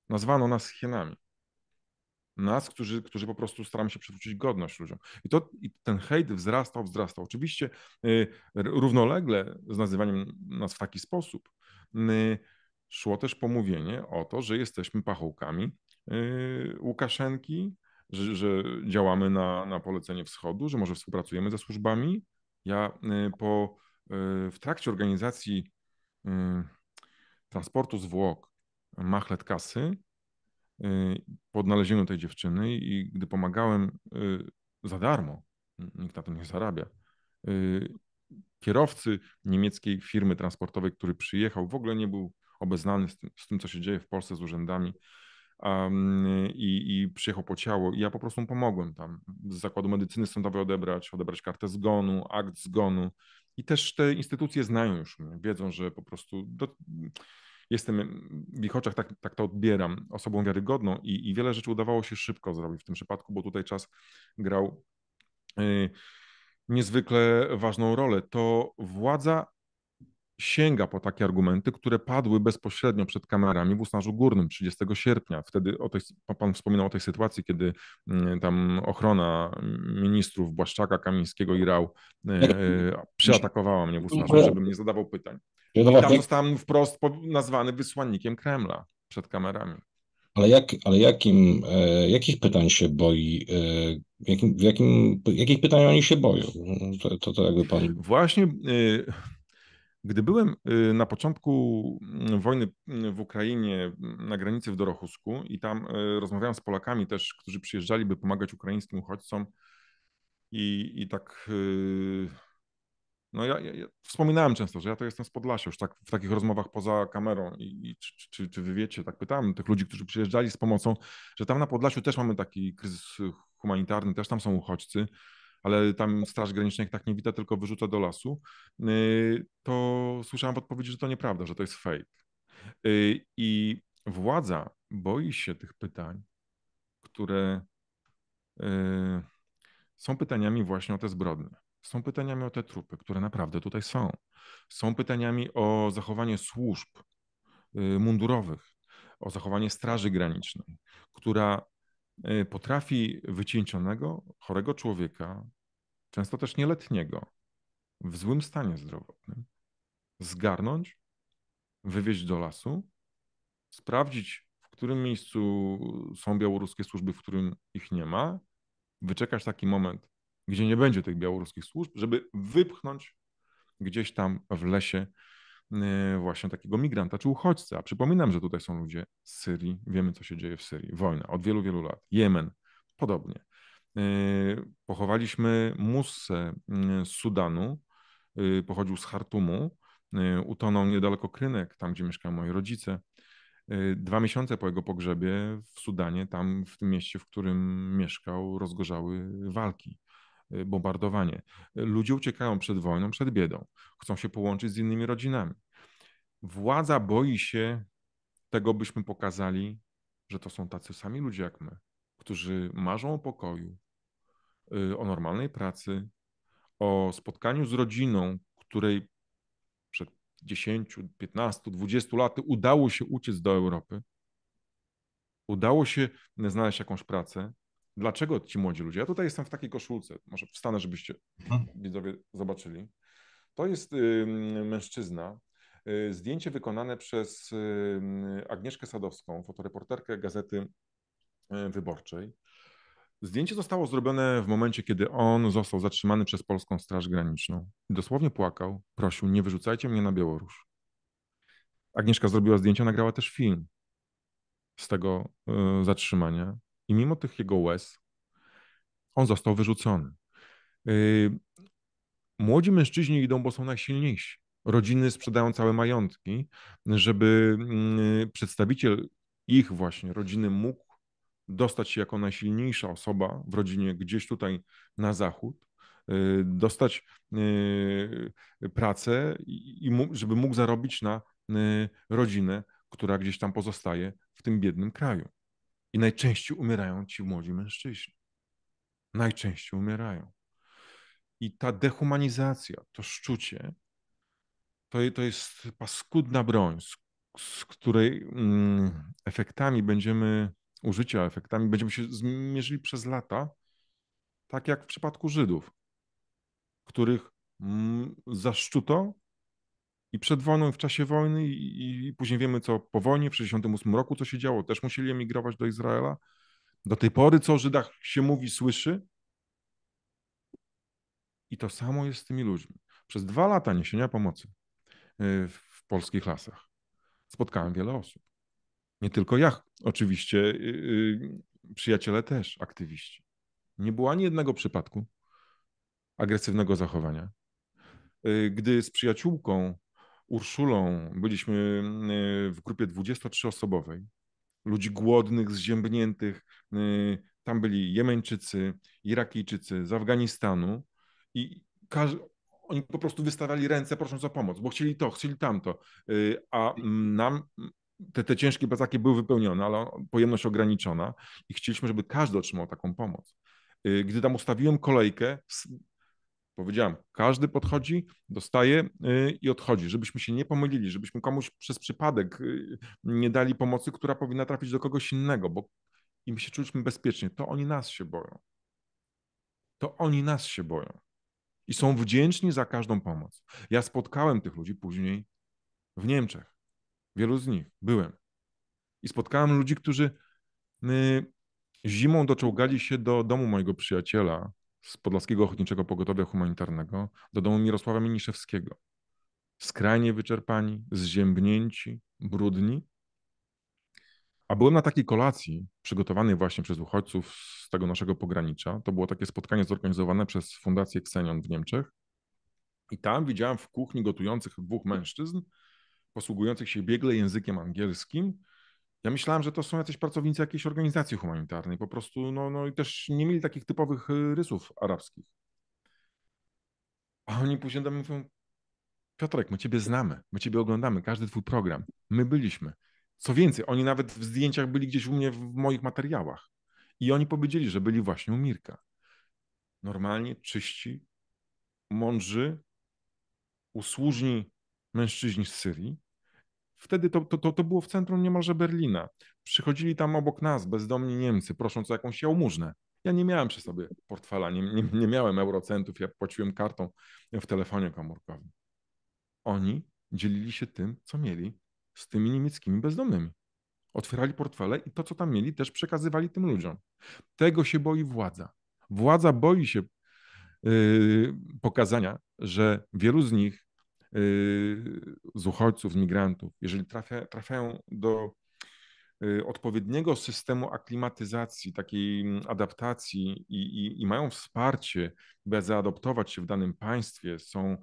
Speaker 2: Nazwano nas hienami. Nas, którzy, którzy po prostu staramy się przywrócić godność ludziom. I, to, i ten hejt wzrastał, wzrastał. Oczywiście y, równolegle z nazywaniem nas w taki sposób y, szło też pomówienie o to, że jesteśmy pachołkami y, Łukaszenki, że, że, działamy na, na polecenie wschodu, że może współpracujemy ze służbami ja y, po, y, w trakcie organizacji y, transportu zwłok Machlet Kasy po odnalezieniu tej dziewczyny i gdy pomagałem za darmo, nikt na tym nie zarabia, kierowcy niemieckiej firmy transportowej, który przyjechał, w ogóle nie był obeznany z tym, z tym co się dzieje w Polsce z urzędami, i, i przyjechał po ciało i ja po prostu mu pomogłem tam. Z zakładu medycyny sądowej odebrać, odebrać kartę zgonu, akt zgonu. I też te instytucje znają już mnie, wiedzą, że po prostu do... jestem w ich oczach, tak, tak to odbieram, osobą wiarygodną i, i wiele rzeczy udawało się szybko zrobić w tym przypadku, bo tutaj czas grał y, niezwykle ważną rolę. To władza sięga po takie argumenty, które padły bezpośrednio przed kamerami w Usnarzu Górnym 30 sierpnia. Wtedy o tej, pan wspominał o tej sytuacji, kiedy mm, tam ochrona ministrów Błaszczaka, Kamińskiego i Rał e, tak. e, przeatakowała mnie w Usnarzu, tak. żebym nie zadawał pytań. No I tam zostałem wprost nazwany wysłannikiem Kremla przed kamerami.
Speaker 1: Ale, jak, ale jakim, e, jakich pytań się boi, jakim, jakim, jakich pytań oni się boją? No, to, to, to jakby pan...
Speaker 2: Właśnie gdy byłem y, na początku mm, wojny mm, w Ukrainie mm, na granicy w Dorochusku i tam y, rozmawiałem z Polakami też, którzy przyjeżdżali, by pomagać ukraińskim uchodźcom i, i tak y, no ja, ja, ja, wspominałem często, że ja to jestem z Podlasia, już tak w takich rozmowach poza kamerą i, i czy, czy, czy, wy wiecie, tak pytałem tych ludzi, którzy przyjeżdżali z pomocą, że tam na Podlasiu też mamy taki kryzys humanitarny, też tam są uchodźcy ale tam Straż Graniczna ich tak nie wita, tylko wyrzuca do lasu, y, to słyszałem w odpowiedzi, że to nieprawda, że to jest fake. Y, I władza boi się tych pytań, które y, są pytaniami właśnie o te zbrodnie. Są pytaniami o te trupy, które naprawdę tutaj są. Są pytaniami o zachowanie służb mundurowych, o zachowanie Straży Granicznej, która Y, potrafi wycieńczonego, chorego człowieka, często też nieletniego, w złym stanie zdrowotnym, zgarnąć, wywieźć do lasu, sprawdzić, w którym miejscu są białoruskie służby, w którym ich nie ma, wyczekać taki moment, gdzie nie będzie tych białoruskich służb, żeby wypchnąć gdzieś tam w lesie Y, właśnie takiego migranta czy a Przypominam, że tutaj są ludzie z Syrii, wiemy co się dzieje w Syrii, wojna od wielu, wielu lat, Jemen, podobnie. Y, pochowaliśmy Musę y, z Sudanu, pochodził z Hartumu, utonął niedaleko Krynek, tam gdzie mieszkają moi rodzice. Dwa miesiące po jego pogrzebie w Sudanie, tam w tym mieście, w którym mieszkał, rozgorzały walki. Y, bombardowanie. Ludzie uciekają przed wojną, przed biedą, chcą się połączyć z innymi rodzinami. Władza boi się tego, byśmy pokazali, że to są tacy sami ludzie jak my, którzy marzą o pokoju, y, o normalnej pracy, o spotkaniu z rodziną, której przed 10, 15, 20 laty udało się uciec do Europy, udało się znaleźć jakąś pracę, dlaczego ci młodzi ludzie, ja tutaj jestem w takiej koszulce, może wstanę, żebyście mhm. widzowie zobaczyli. To jest y, mężczyzna, y, zdjęcie wykonane przez y, Agnieszkę Sadowską, fotoreporterkę Gazety Wyborczej. Zdjęcie zostało zrobione w momencie, kiedy on został zatrzymany przez Polską Straż Graniczną. Dosłownie płakał, prosił, nie wyrzucajcie mnie na Białoruś. Agnieszka zrobiła zdjęcie, nagrała też film z tego zatrzymania. I mimo tych jego łez, on został wyrzucony. Y, młodzi mężczyźni idą, bo są najsilniejsi. Rodziny sprzedają całe majątki, żeby mm, przedstawiciel ich właśnie rodziny mógł dostać się jako najsilniejsza osoba w rodzinie gdzieś tutaj na zachód, y, dostać y, pracę i żeby mógł zarobić na rodzinę, która gdzieś tam pozostaje w tym biednym kraju. I najczęściej umierają ci młodzi mężczyźni. Najczęściej umierają. I ta dehumanizacja, to szczucie, to, to jest paskudna broń, z, z której mm, efektami będziemy, użycia efektami, będziemy się zmierzyli przez lata, tak jak w przypadku Żydów, których mm, zaszczuto i przed wojną, w czasie wojny, i, i później wiemy, co po wojnie, w 1968 roku, co się działo. Też musieli emigrować do Izraela. Do tej pory, co o Żydach się mówi, słyszy. I to samo jest z tymi ludźmi. Przez dwa lata niesienia pomocy y, w polskich lasach spotkałem wiele osób. Nie tylko ja, oczywiście, y, y, przyjaciele też, aktywiści. Nie było ani jednego przypadku agresywnego zachowania. Gdy z przyjaciółką Urszulą byliśmy mm, y, w grupie 23-osobowej, ludzi głodnych, zziębniętych. Y, tam byli Jemeńczycy, Irakijczycy z Afganistanu i oni po prostu wystawiali ręce prosząc o pomoc, bo chcieli to, chcieli tamto. Y, a mm, nam mm, te, te ciężkie plecaki były wypełnione, ale pojemność ograniczona i chcieliśmy, żeby każdy otrzymał taką pomoc. Gdy tam ustawiłem kolejkę, Powiedziałem, każdy podchodzi, dostaje y, i odchodzi, żebyśmy się nie pomylili, żebyśmy komuś przez przypadek y, nie dali pomocy, która powinna trafić do kogoś innego, bo im się czuliśmy bezpiecznie. To oni nas się boją. To oni nas się boją. I są wdzięczni za każdą pomoc. Ja spotkałem tych ludzi później w Niemczech. Wielu z nich byłem. I spotkałem ludzi, którzy y, zimą doczołgali się do domu mojego przyjaciela, z Podlaskiego Ochotniczego Pogotowia Humanitarnego do domu Mirosława Miniszewskiego. Skrajnie wyczerpani, zziębnięci, brudni. A byłem na takiej kolacji przygotowanej właśnie przez uchodźców z tego naszego pogranicza. To było takie spotkanie zorganizowane przez Fundację Ksenion w Niemczech. I tam widziałem w kuchni gotujących dwóch mężczyzn, posługujących się biegle językiem angielskim, ja myślałem, że to są jacyś pracownicy jakiejś organizacji humanitarnej, po prostu, no, no i też nie mieli takich typowych y, rysów arabskich. A oni później do mnie mówią, Piotrek, my ciebie znamy, my ciebie oglądamy, każdy twój program, my byliśmy. Co więcej, oni nawet w zdjęciach byli gdzieś u mnie w moich materiałach. I oni powiedzieli, że byli właśnie u Mirka. Normalnie czyści, mądrzy, usłużni mężczyźni z Syrii, Wtedy to, to, to, było w centrum niemalże Berlina. Przychodzili tam obok nas bezdomni Niemcy, prosząc o jakąś jałmużnę. Ja nie miałem przy sobie portfela, nie, nie, nie miałem eurocentów, ja płaciłem kartą w telefonie komórkowym. Oni dzielili się tym, co mieli z tymi niemieckimi bezdomnymi. Otwierali portfele i to, co tam mieli, też przekazywali tym ludziom. Tego się boi władza. Władza boi się yy, pokazania, że wielu z nich Y, z uchodźców, z migrantów, jeżeli trafia, trafiają do y, odpowiedniego systemu aklimatyzacji, takiej mm, adaptacji i, i, i, mają wsparcie, by zaadoptować się w danym państwie, są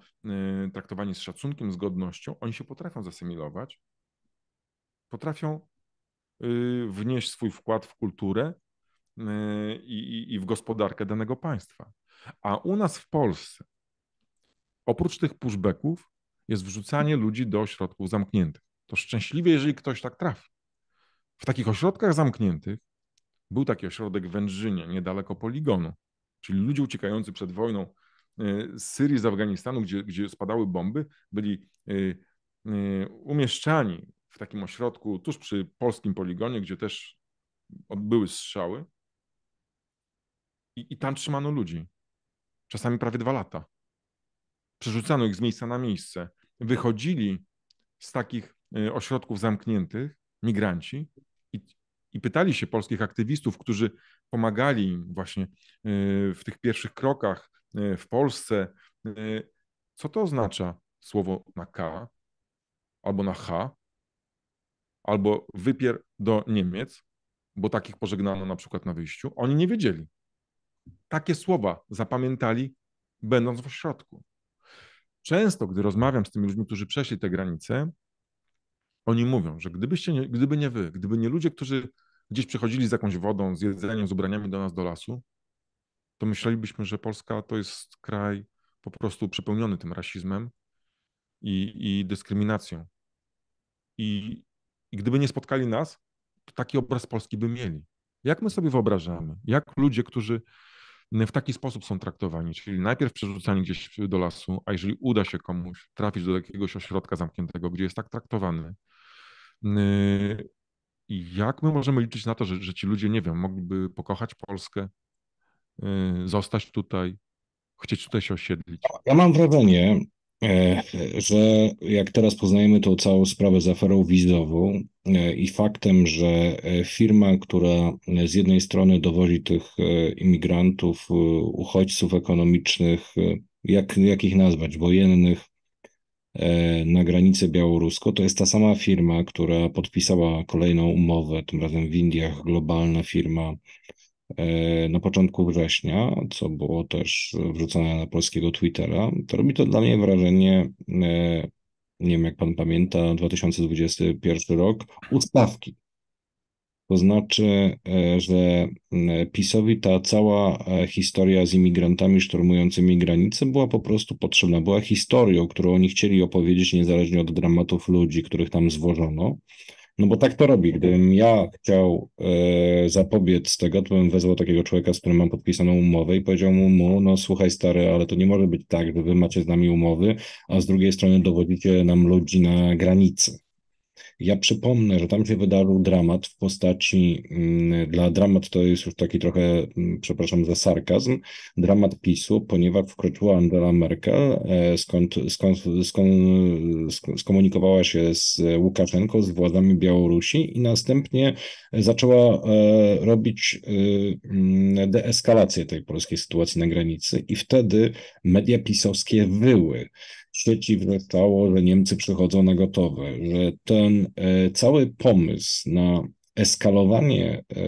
Speaker 2: y, traktowani z szacunkiem, z godnością, oni się potrafią zasymilować, potrafią wnieść swój wkład w kulturę i, i w gospodarkę danego państwa. A u nas w Polsce, oprócz tych pushbacków, jest wrzucanie ludzi do ośrodków zamkniętych. To szczęśliwie, jeżeli ktoś tak trafi. W takich ośrodkach zamkniętych był taki ośrodek w Wędrzynie, niedaleko poligonu, czyli ludzie uciekający przed wojną y, z Syrii, z Afganistanu, gdzie, gdzie spadały bomby, byli y, y, umieszczani w takim ośrodku tuż przy polskim poligonie, gdzie też odbyły strzały. I, i tam trzymano ludzi. Czasami prawie dwa lata przerzucano ich z miejsca na miejsce, wychodzili z takich e, ośrodków zamkniętych migranci i, i pytali się polskich aktywistów, którzy pomagali im właśnie e, w tych pierwszych krokach e, w Polsce, co to oznacza słowo na K albo na H, albo wypier do Niemiec, bo takich pożegnano na przykład na wyjściu. Oni nie wiedzieli. Takie słowa zapamiętali, będąc w środku często, gdy rozmawiam z tymi ludźmi, którzy przeszli te granice, oni mówią, że gdybyście nie, gdyby nie wy, gdyby nie ludzie, którzy gdzieś przychodzili z jakąś wodą, z jedzeniem, z ubraniami do nas do lasu, to myślelibyśmy, że Polska to jest kraj po prostu przepełniony tym rasizmem i, i dyskryminacją. I, I gdyby nie spotkali nas, to taki obraz Polski by mieli. Jak my sobie wyobrażamy? Jak ludzie, którzy w taki sposób są traktowani, czyli najpierw przerzucani gdzieś do lasu, a jeżeli uda się komuś trafić do jakiegoś ośrodka zamkniętego, gdzie jest tak traktowany, yy, jak my możemy liczyć na to, że, że ci ludzie, nie wiem, mogliby pokochać Polskę, yy, zostać tutaj, chcieć tutaj się osiedlić?
Speaker 1: Ja mam wrażenie, E, że jak teraz poznajemy tą całą sprawę z aferą wizową e, i faktem, że e, firma, która z jednej strony dowozi tych imigrantów, uchodźców ekonomicznych, jak, jak ich nazwać, wojennych, na granicę białoruską, to jest ta sama firma, która podpisała kolejną umowę, tym razem w Indiach, globalna firma E, na początku września, co było też wrzucone na polskiego Twittera, to robi to dla mnie wrażenie, e, nie wiem jak pan pamięta, 2021 rok, ustawki. To znaczy, e, że PiSowi ta cała historia z imigrantami szturmującymi granice była po prostu potrzebna. Była historią, którą oni chcieli opowiedzieć niezależnie od dramatów ludzi, których tam zwożono. No bo tak to robi. Gdybym ja chciał e, zapobiec tego, to bym wezwał takiego człowieka, z którym mam podpisaną umowę i powiedział mu, mu, no słuchaj stary, ale to nie może być tak, że wy macie z nami umowy, a z drugiej strony dowodzicie nam ludzi na granicy. Ja przypomnę, że tam się wydarzył dramat w postaci, mm, dla dramat to jest już taki trochę, mm, przepraszam za sarkazm, dramat PiSu, ponieważ wkroczyła Angela Merkel, e, skąd, skąd, skąd skomunikowała się z Łukaszenką, z władzami Białorusi i następnie zaczęła e, robić e, mm, deeskalację tej polskiej sytuacji na granicy i wtedy media pisowskie wyły sieci wrzeszczało, że Niemcy przychodzą na gotowe, że ten e, cały pomysł na eskalowanie e,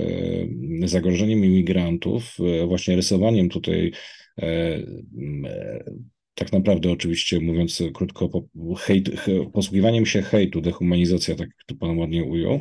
Speaker 1: zagrożeniem imigrantów, e, właśnie rysowaniem tutaj tak naprawdę oczywiście mówiąc krótko, hejt, posługiwaniem się hejtu, dehumanizacja, tak jak to pan ładnie ujął,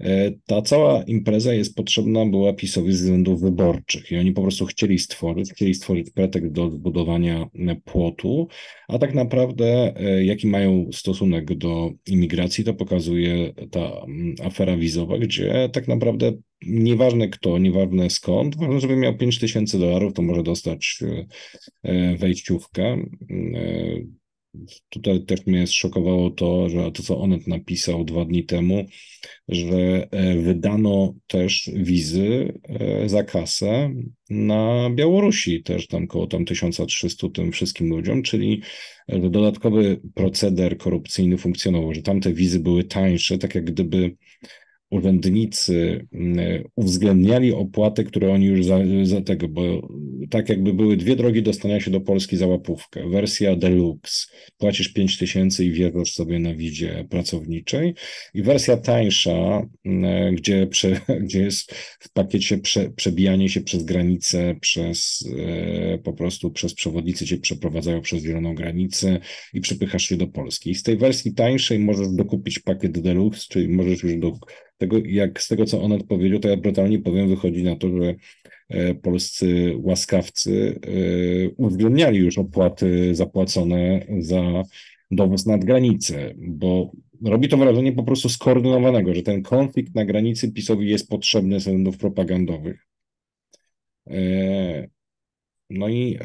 Speaker 1: E, ta cała impreza jest potrzebna była PiSowi ze względów wyborczych i oni po prostu chcieli stworzyć, chcieli stworzyć pretekst do budowania e, płotu, a tak naprawdę e, jaki mają stosunek do imigracji, to pokazuje ta mm, afera wizowa, gdzie tak naprawdę nieważne kto, nieważne skąd, ważne, żeby miał 5000 tysięcy dolarów, to może dostać wejściówkę mm, Tutaj też mnie szokowało to, że to, co Onet napisał dwa dni temu, że e, wydano też wizy e, za kasę na Białorusi, też tam koło tam 1300 tym wszystkim ludziom, czyli e, dodatkowy proceder korupcyjny funkcjonował, że tamte wizy były tańsze, tak jak gdyby urzędnicy mm, uwzględniali opłaty, które oni już za, za, tego, bo tak jakby były dwie drogi dostania się do Polski za łapówkę. Wersja deluxe, płacisz 5 tysięcy i wjeżdżasz sobie na widzie pracowniczej i wersja tańsza, mm, gdzie, prze, gdzie jest w pakiecie prze, przebijanie się przez granicę, przez e, po prostu przez przewodnicy cię przeprowadzają przez zieloną granicę i przepychasz się do Polski. I z tej wersji tańszej możesz dokupić pakiet deluxe, czyli możesz już do tego, jak z tego, co on odpowiedział, to ja brutalnie powiem, wychodzi na to, że e, polscy łaskawcy e, uwzględniali już opłaty zapłacone za dowóz nad granicę, bo robi to wrażenie po prostu skoordynowanego, że ten konflikt na granicy PiSowi jest potrzebny ze względów propagandowych.
Speaker 2: E, no i.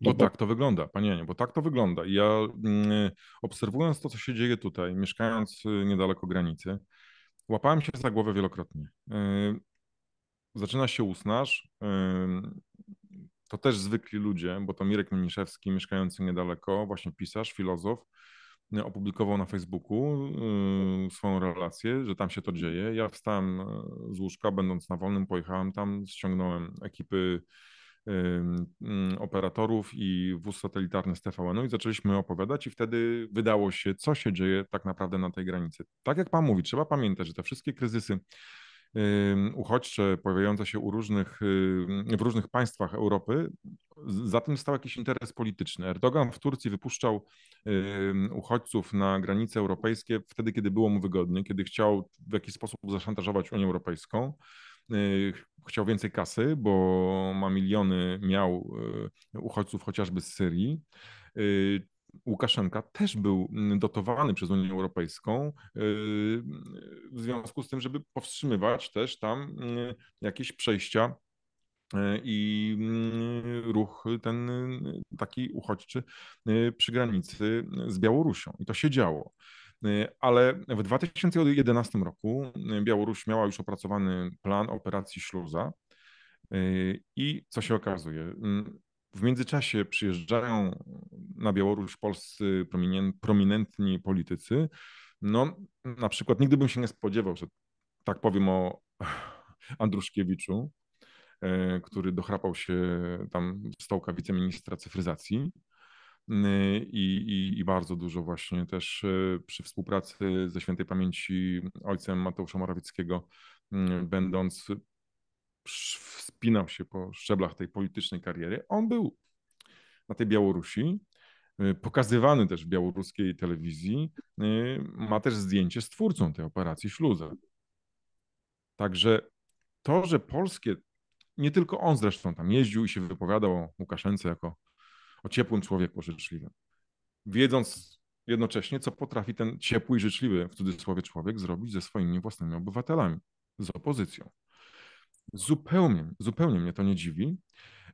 Speaker 2: No, no tak bo... tak to wygląda, panie, bo tak to wygląda. Ja mm, obserwując to, co się dzieje tutaj, mieszkając niedaleko granicy, Łapałem się za głowę wielokrotnie. Yy, zaczyna się usnasz. Yy, to też zwykli ludzie, bo to Mirek Mniszewski, mieszkający niedaleko, właśnie pisarz, filozof, yy, opublikował na Facebooku swoją relację, że tam się to dzieje. Ja wstałem z łóżka, będąc na wolnym, pojechałem tam, ściągnąłem ekipy Mm, operatorów i wóz satelitarny z tvn i zaczęliśmy opowiadać i wtedy wydało się, co się dzieje tak naprawdę na tej granicy. Tak jak Pan mówi, trzeba pamiętać, że te wszystkie kryzysy uchodźcze pojawiające się różnych, w różnych państwach Europy, za tym stał jakiś interes polityczny. Erdogan w Turcji wypuszczał uchodźców na granice europejskie wtedy, kiedy było mu wygodnie, kiedy chciał w jakiś sposób zaszantażować Unię Europejską. E, chciał więcej kasy, bo ma miliony, miał e, uchodźców chociażby z Syrii. E, Łukaszenka też był dotowany przez Unię Europejską w związku z tym, żeby powstrzymywać też tam jakieś przejścia i mm, ruch ten taki uchodźczy przy granicy z Białorusią. I to się działo. Y, ale w 2011 roku y, Białoruś miała już opracowany plan operacji śluza y, i co się okazuje? W międzyczasie przyjeżdżają na Białoruś polscy prominentni politycy. No, na przykład nigdy bym się nie spodziewał, że tak powiem o Andruszkiewiczu, który dochrapał się tam stołka wiceministra cyfryzacji i, y, i, i bardzo dużo właśnie też y, przy współpracy ze świętej pamięci ojcem Mateusza Morawieckiego, y, będąc wspinał się po szczeblach tej politycznej kariery. On był na tej Białorusi, pokazywany też w białoruskiej telewizji, ma też zdjęcie z twórcą tej operacji śluzę. Także to, że polskie, nie tylko on zresztą tam jeździł i się wypowiadał o Łukaszence jako o ciepłym człowieku życzliwym. Wiedząc jednocześnie, co potrafi ten ciepły i życzliwy, w cudzysłowie, człowiek zrobić ze swoimi własnymi obywatelami, z opozycją. Zupełnie, zupełnie mnie to nie dziwi,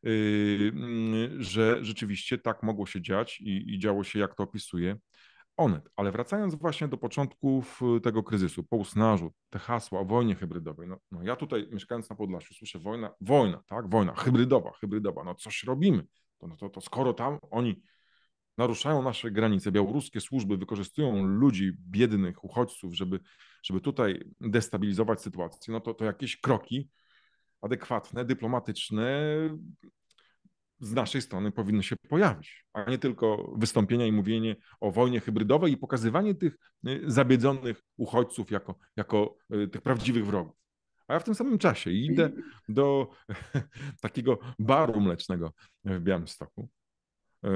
Speaker 2: yy, że rzeczywiście tak mogło się dziać i, i działo się, jak to opisuje Onet. Ale wracając właśnie do początków tego kryzysu, po usnażu, te hasła o wojnie hybrydowej. No, no ja tutaj, mieszkając na Podlasiu, słyszę wojna, wojna, tak, wojna, hybrydowa, hybrydowa, no coś robimy to, no to, to skoro tam oni naruszają nasze granice, białoruskie służby wykorzystują ludzi biednych, uchodźców, żeby, żeby tutaj destabilizować sytuację, no to, to jakieś kroki adekwatne, dyplomatyczne z naszej strony powinny się pojawić, a nie tylko wystąpienia i mówienie o wojnie hybrydowej i pokazywanie tych y, zabiedzonych uchodźców jako, jako y, tych prawdziwych wrogów. A ja w tym samym czasie idę do takiego baru mlecznego w Białymstoku. E,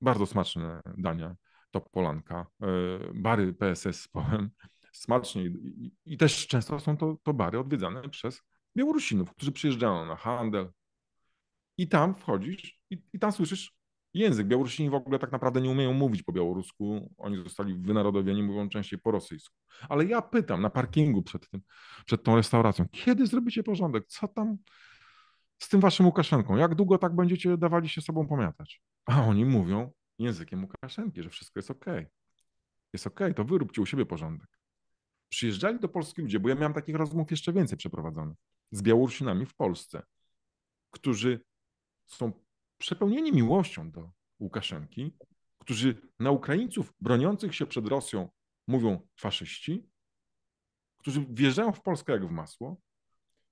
Speaker 2: bardzo smaczne dania, topolanka, Polanka, e, bary PSS z Połem, smacznie i też często są to, to bary odwiedzane przez Białorusinów, którzy przyjeżdżają na handel. I tam wchodzisz i, i tam słyszysz język. Białorusini w ogóle tak naprawdę nie umieją mówić po białorusku. Oni zostali wynarodowieni, mówią częściej po rosyjsku. Ale ja pytam na parkingu przed, tym, przed tą restauracją, kiedy zrobicie porządek? Co tam z tym waszym Łukaszenką? Jak długo tak będziecie dawali się sobą pomiatać? A oni mówią językiem Łukaszenki, że wszystko jest okej. Jest okej, to wy róbcie u siebie porządek. Przyjeżdżali do Polski ludzie, bo ja miałem takich rozmów jeszcze więcej przeprowadzonych z Białorusinami w Polsce, którzy są przepełnieni miłością do Łukaszenki, którzy na Ukraińców broniących się przed Rosją mówią faszyści, którzy wjeżdżają w Polskę jak w masło,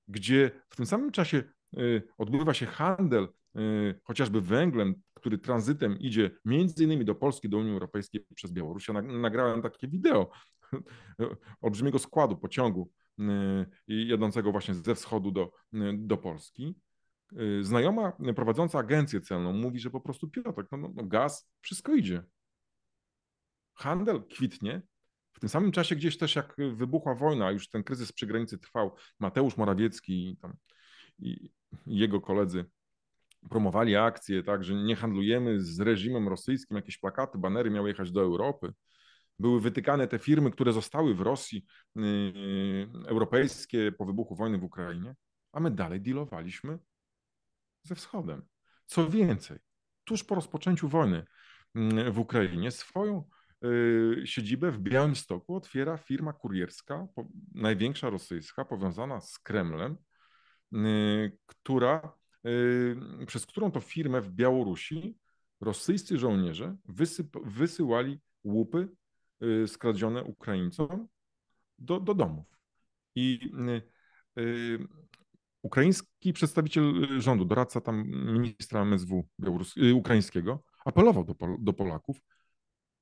Speaker 2: gdzie w tym samym czasie y, odbywa się handel y, chociażby węglem, który tranzytem idzie między innymi do Polski, do Unii Europejskiej przez Białoruś. Ja nagrałem takie wideo olbrzymiego składu pociągu y, jadącego właśnie ze wschodu do, do Polski. Y, znajoma prowadząca agencję celną mówi, że po prostu Piotrek, no, no, no, gaz, wszystko idzie. Handel kwitnie. W tym samym czasie gdzieś też jak wybuchła wojna, już ten kryzys przy granicy trwał, Mateusz Morawiecki i, tam, i jego koledzy promowali akcje, tak, że nie handlujemy z reżimem rosyjskim, jakieś plakaty, banery miały jechać do Europy. Były wytykane te firmy, które zostały w Rosji, yy, europejskie po wybuchu wojny w Ukrainie, a my dalej dealowaliśmy ze Wschodem. Co więcej, tuż po rozpoczęciu wojny mm, w Ukrainie swoją y, siedzibę w Białymstoku otwiera firma kurierska, największa rosyjska, powiązana z Kremlem, y, która, y, przez którą to firmę w Białorusi rosyjscy żołnierze wysyłali łupy skradzione Ukraińcom do, do domów. I Ukraiński przedstawiciel y, rządu, doradca tam ministra MSW y, ukraińskiego, apelował do, Pol do Polaków,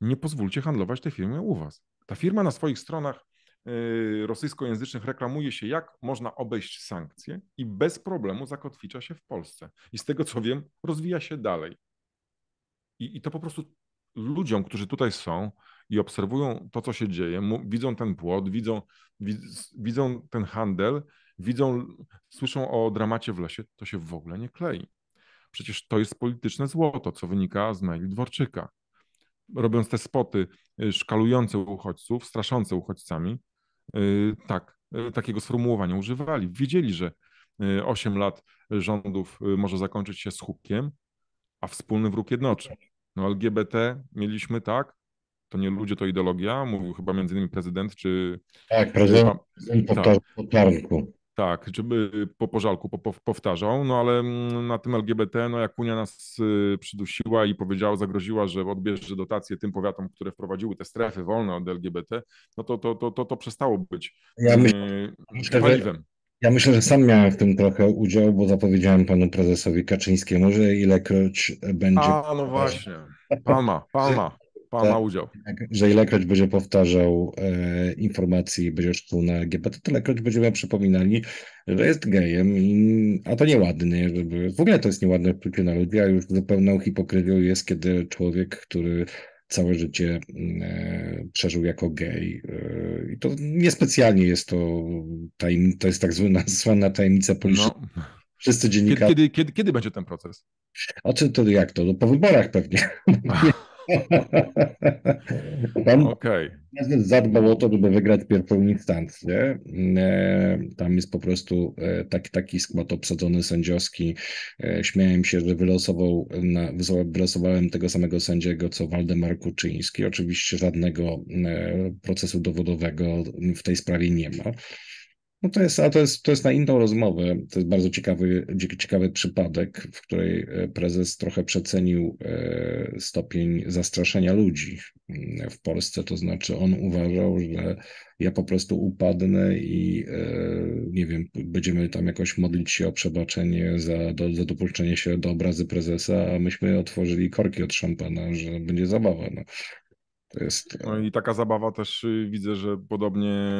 Speaker 2: nie pozwólcie handlować tej firmy u was. Ta firma na swoich stronach y, rosyjskojęzycznych reklamuje się, jak można obejść sankcje i bez problemu zakotwicza się w Polsce. I z tego co wiem, rozwija się dalej. I, i to po prostu ludziom, którzy tutaj są i obserwują to, co się dzieje, widzą ten płot, widzą, widzą ten handel widzą, słyszą o dramacie w lesie, to się w ogóle nie klei. Przecież to jest polityczne złoto, co wynika z maili Dworczyka. Robiąc te spoty y, szkalujące uchodźców, straszące uchodźcami, y, tak, y, takiego sformułowania używali. Wiedzieli, że 8 lat rządów może zakończyć się hukiem, a wspólny wróg jednoczy. No LGBT mieliśmy tak, to nie ludzie, to ideologia, mówił chyba między innymi prezydent, czy... Tak, prezydent, prezydent tak. po tak, żeby po pożalku po, powtarzał, no ale mm, na tym LGBT, no jak Unia nas y, przydusiła i powiedziała, zagroziła, że odbierze dotacje tym powiatom, które wprowadziły te strefy wolne od LGBT, no to to, to, to, to przestało być ja y, myślę, paliwem.
Speaker 1: ja myślę, że sam miałem w tym trochę udział, bo zapowiedziałem panu prezesowi Kaczyńskiemu, że ilekroć będzie... A, no właśnie,
Speaker 2: palma, palma. Pan tak. ma udział. Tak, że
Speaker 1: ilekroć będzie powtarzał e, informacji, będzie szkół na LGBT, tylekroć będziemy przypominali, że jest gejem, i, a to nieładne. Żeby, w ogóle to jest nieładne w na ludzi, a już zupełną hipokryzją jest, kiedy człowiek, który całe życie mm, e, przeżył jako gej. E, I to niespecjalnie jest to, tajemnica, to jest tak zwana tajemnica polityczna. No. Wszyscy dziennikarze.
Speaker 2: Kiedy, kiedy, kiedy, będzie ten proces?
Speaker 1: O czym to jak to? No, po wyborach pewnie. Pan okay. zadbał o to, żeby wygrać pierwszą instancję. E, tam jest po prostu e, taki, taki skład obsadzony sędziowski. E, śmiałem się, że wylosował na, wylosowałem tego samego sędziego, co Waldemar Kuczyński. Oczywiście żadnego procesu dowodowego w tej sprawie nie ma. No to jest, a to jest, to jest na inną rozmowę. To jest bardzo ciekawy, ciekawy przypadek, w której e, prezes trochę przecenił e, stopień zastraszenia ludzi w Polsce. To znaczy, on uważał, że ja po prostu upadnę i e, nie wiem, będziemy tam jakoś modlić się o przebaczenie za, do, za dopuszczenie się do obrazy prezesa, a myśmy otworzyli korki od szampana, że będzie zabawa. No. To jest...
Speaker 2: No i taka zabawa też y, widzę, że podobnie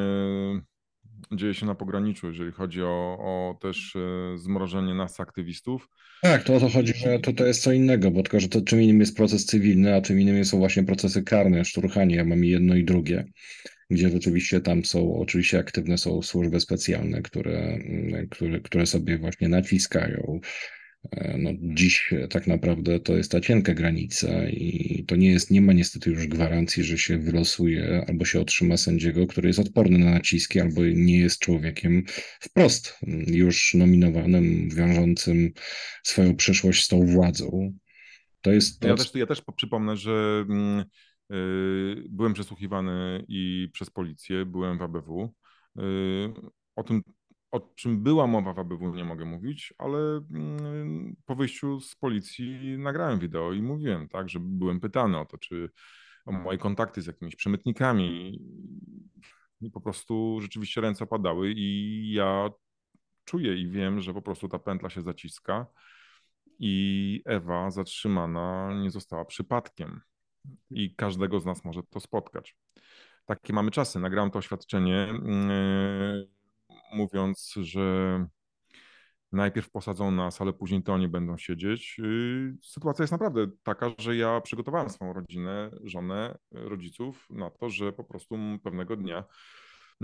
Speaker 2: dzieje się na pograniczu, jeżeli chodzi o, o też e, zmrożenie nas, aktywistów.
Speaker 1: Tak, to o to chodzi, że to, to jest co innego, bo tylko, że to czym innym jest proces cywilny, a czym innym są właśnie procesy karne, szturchanie, ja mam jedno i drugie gdzie rzeczywiście tam są, oczywiście aktywne są służby specjalne, które, mm, które, które sobie właśnie naciskają, E, no, dziś e, tak naprawdę to jest ta cienka granica i to nie jest, nie ma niestety już gwarancji, że się wylosuje albo się otrzyma sędziego, który jest odporny na naciski, albo nie jest człowiekiem wprost już nominowanym, wiążącym swoją przyszłość z tą władzą. To jest. To... Ja, też,
Speaker 2: ja też przypomnę, że yy, byłem przesłuchiwany i przez policję, byłem w ABW. Yy, o tym o czym była mowa w ABW, nie mogę mówić, ale mm, po wyjściu z policji nagrałem wideo i mówiłem, tak, że byłem pytany o to, czy o moje kontakty z jakimiś przemytnikami. I po prostu rzeczywiście ręce padały i ja czuję i wiem, że po prostu ta pętla się zaciska i Ewa zatrzymana nie została przypadkiem. I każdego z nas może to spotkać. Takie mamy czasy. Nagrałem to oświadczenie mm, mówiąc, że najpierw posadzą nas, ale później to oni będą siedzieć. Y, sytuacja jest naprawdę taka, że ja przygotowałem swoją rodzinę, żonę, rodziców na to, że po prostu pewnego dnia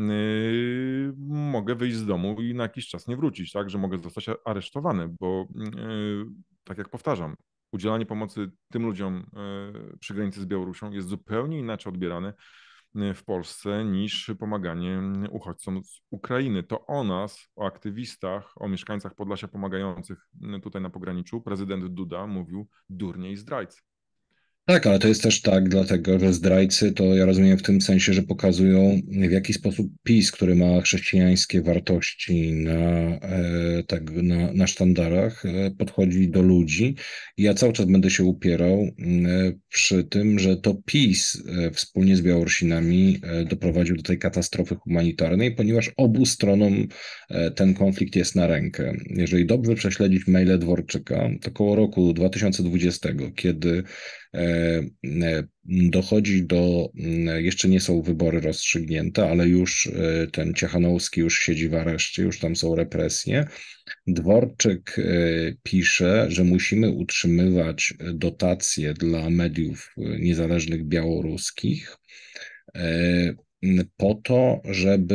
Speaker 2: y, mogę wyjść z domu i na jakiś czas nie wrócić, tak, że mogę zostać aresztowany, bo y, tak jak powtarzam, udzielanie pomocy tym ludziom przy granicy z Białorusią jest zupełnie inaczej odbierane Y, w Polsce niż pomaganie y, uchodźcom z Ukrainy. To o nas, o aktywistach, o mieszkańcach Podlasia pomagających y, tutaj na pograniczu prezydent Duda mówił durnie i zdrajcy.
Speaker 1: Tak, ale to jest też tak, dlatego że zdrajcy to ja rozumiem w tym sensie, że pokazują w jaki sposób PiS, który ma chrześcijańskie wartości na, e, tak, na, na sztandarach, e, podchodzi do ludzi. I ja cały czas będę się upierał e, przy tym, że to PiS wspólnie z Białorusinami doprowadził do tej katastrofy humanitarnej, ponieważ obu stronom ten konflikt jest na rękę. Jeżeli dobrze prześledzić maile Dworczyka, to koło roku 2020, kiedy E, e, dochodzi do, mm, jeszcze nie są wybory rozstrzygnięte, ale już e, ten Ciechanowski już siedzi w areszcie, już tam są represje. Dworczyk pisze, że musimy utrzymywać dotacje dla mediów niezależnych białoruskich po to, żeby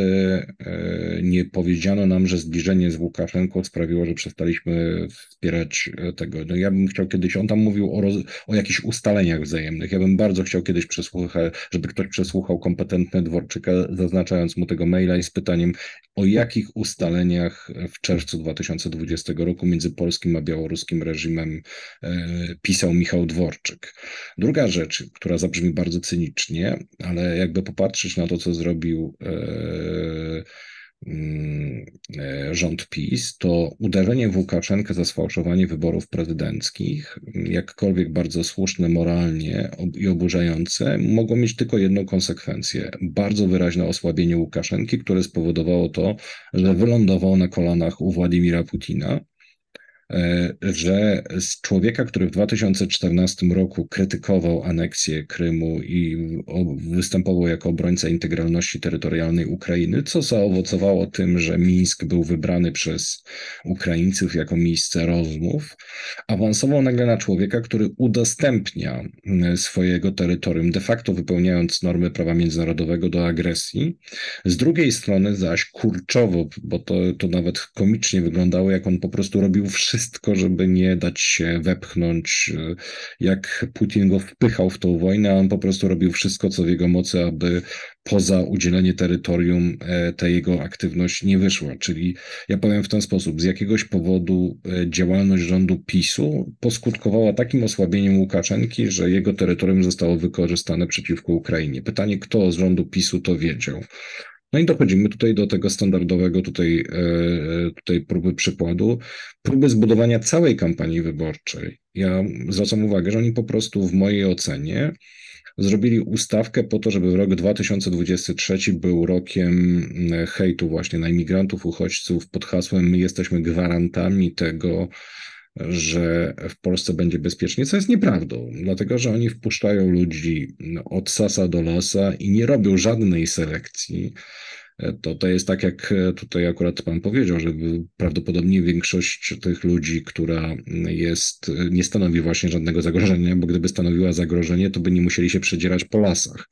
Speaker 1: e, nie powiedziano nam, że zbliżenie z Łukaszenką sprawiło, że przestaliśmy wspierać e, tego. No ja bym chciał kiedyś, on tam mówił o, roz, o jakichś ustaleniach wzajemnych. Ja bym bardzo chciał kiedyś przesłuchać, żeby ktoś przesłuchał kompetentny Dworczyka, zaznaczając mu tego maila i z pytaniem, o jakich ustaleniach w czerwcu 2020 roku między polskim a białoruskim reżimem e, pisał Michał Dworczyk. Druga rzecz, która zabrzmi bardzo cynicznie, ale jakby popatrzeć na to, co zrobił e, mm, e, rząd PiS, to uderzenie w Łukaszenkę za sfałszowanie wyborów prezydenckich, jakkolwiek bardzo słuszne moralnie i oburzające, mogło mieć tylko jedną konsekwencję. Bardzo wyraźne osłabienie Łukaszenki, które spowodowało to, że wylądował na kolanach u Władimira Putina E, że z człowieka, który w 2014 roku krytykował aneksję Krymu i występował jako obrońca integralności terytorialnej Ukrainy, co zaowocowało tym, że Mińsk był wybrany przez Ukraińców jako miejsce rozmów, awansował nagle na człowieka, który udostępnia e, swojego terytorium, de facto wypełniając normy prawa międzynarodowego do agresji. Z drugiej strony zaś kurczowo, bo to, to nawet komicznie wyglądało, jak on po prostu robił wszystko, wszystko, żeby nie dać się wepchnąć, y, jak Putin go wpychał w tą wojnę, a on po prostu robił wszystko, co w jego mocy, aby poza udzielenie terytorium e, ta jego aktywność nie wyszła. Czyli ja powiem w ten sposób, z jakiegoś powodu e, działalność rządu PiSu poskutkowała takim osłabieniem Łukaszenki, że jego terytorium zostało wykorzystane przeciwko Ukrainie. Pytanie, kto z rządu PiSu to wiedział? No i dochodzimy tutaj do tego standardowego tutaj, e, e, tutaj próby przykładu, próby zbudowania całej kampanii wyborczej. Ja zwracam uwagę, że oni po prostu w mojej ocenie zrobili ustawkę po to, żeby rok 2023 był rokiem e, hejtu właśnie na imigrantów, uchodźców pod hasłem my jesteśmy gwarantami tego, że w Polsce będzie bezpiecznie, co jest nieprawdą, dlatego że oni wpuszczają ludzi no, od sasa do losa i nie robią żadnej selekcji. To, to jest tak, jak tutaj akurat Pan powiedział, że prawdopodobnie większość tych ludzi, która jest, nie stanowi właśnie żadnego zagrożenia, bo gdyby stanowiła zagrożenie, to by nie musieli się przedzierać po lasach.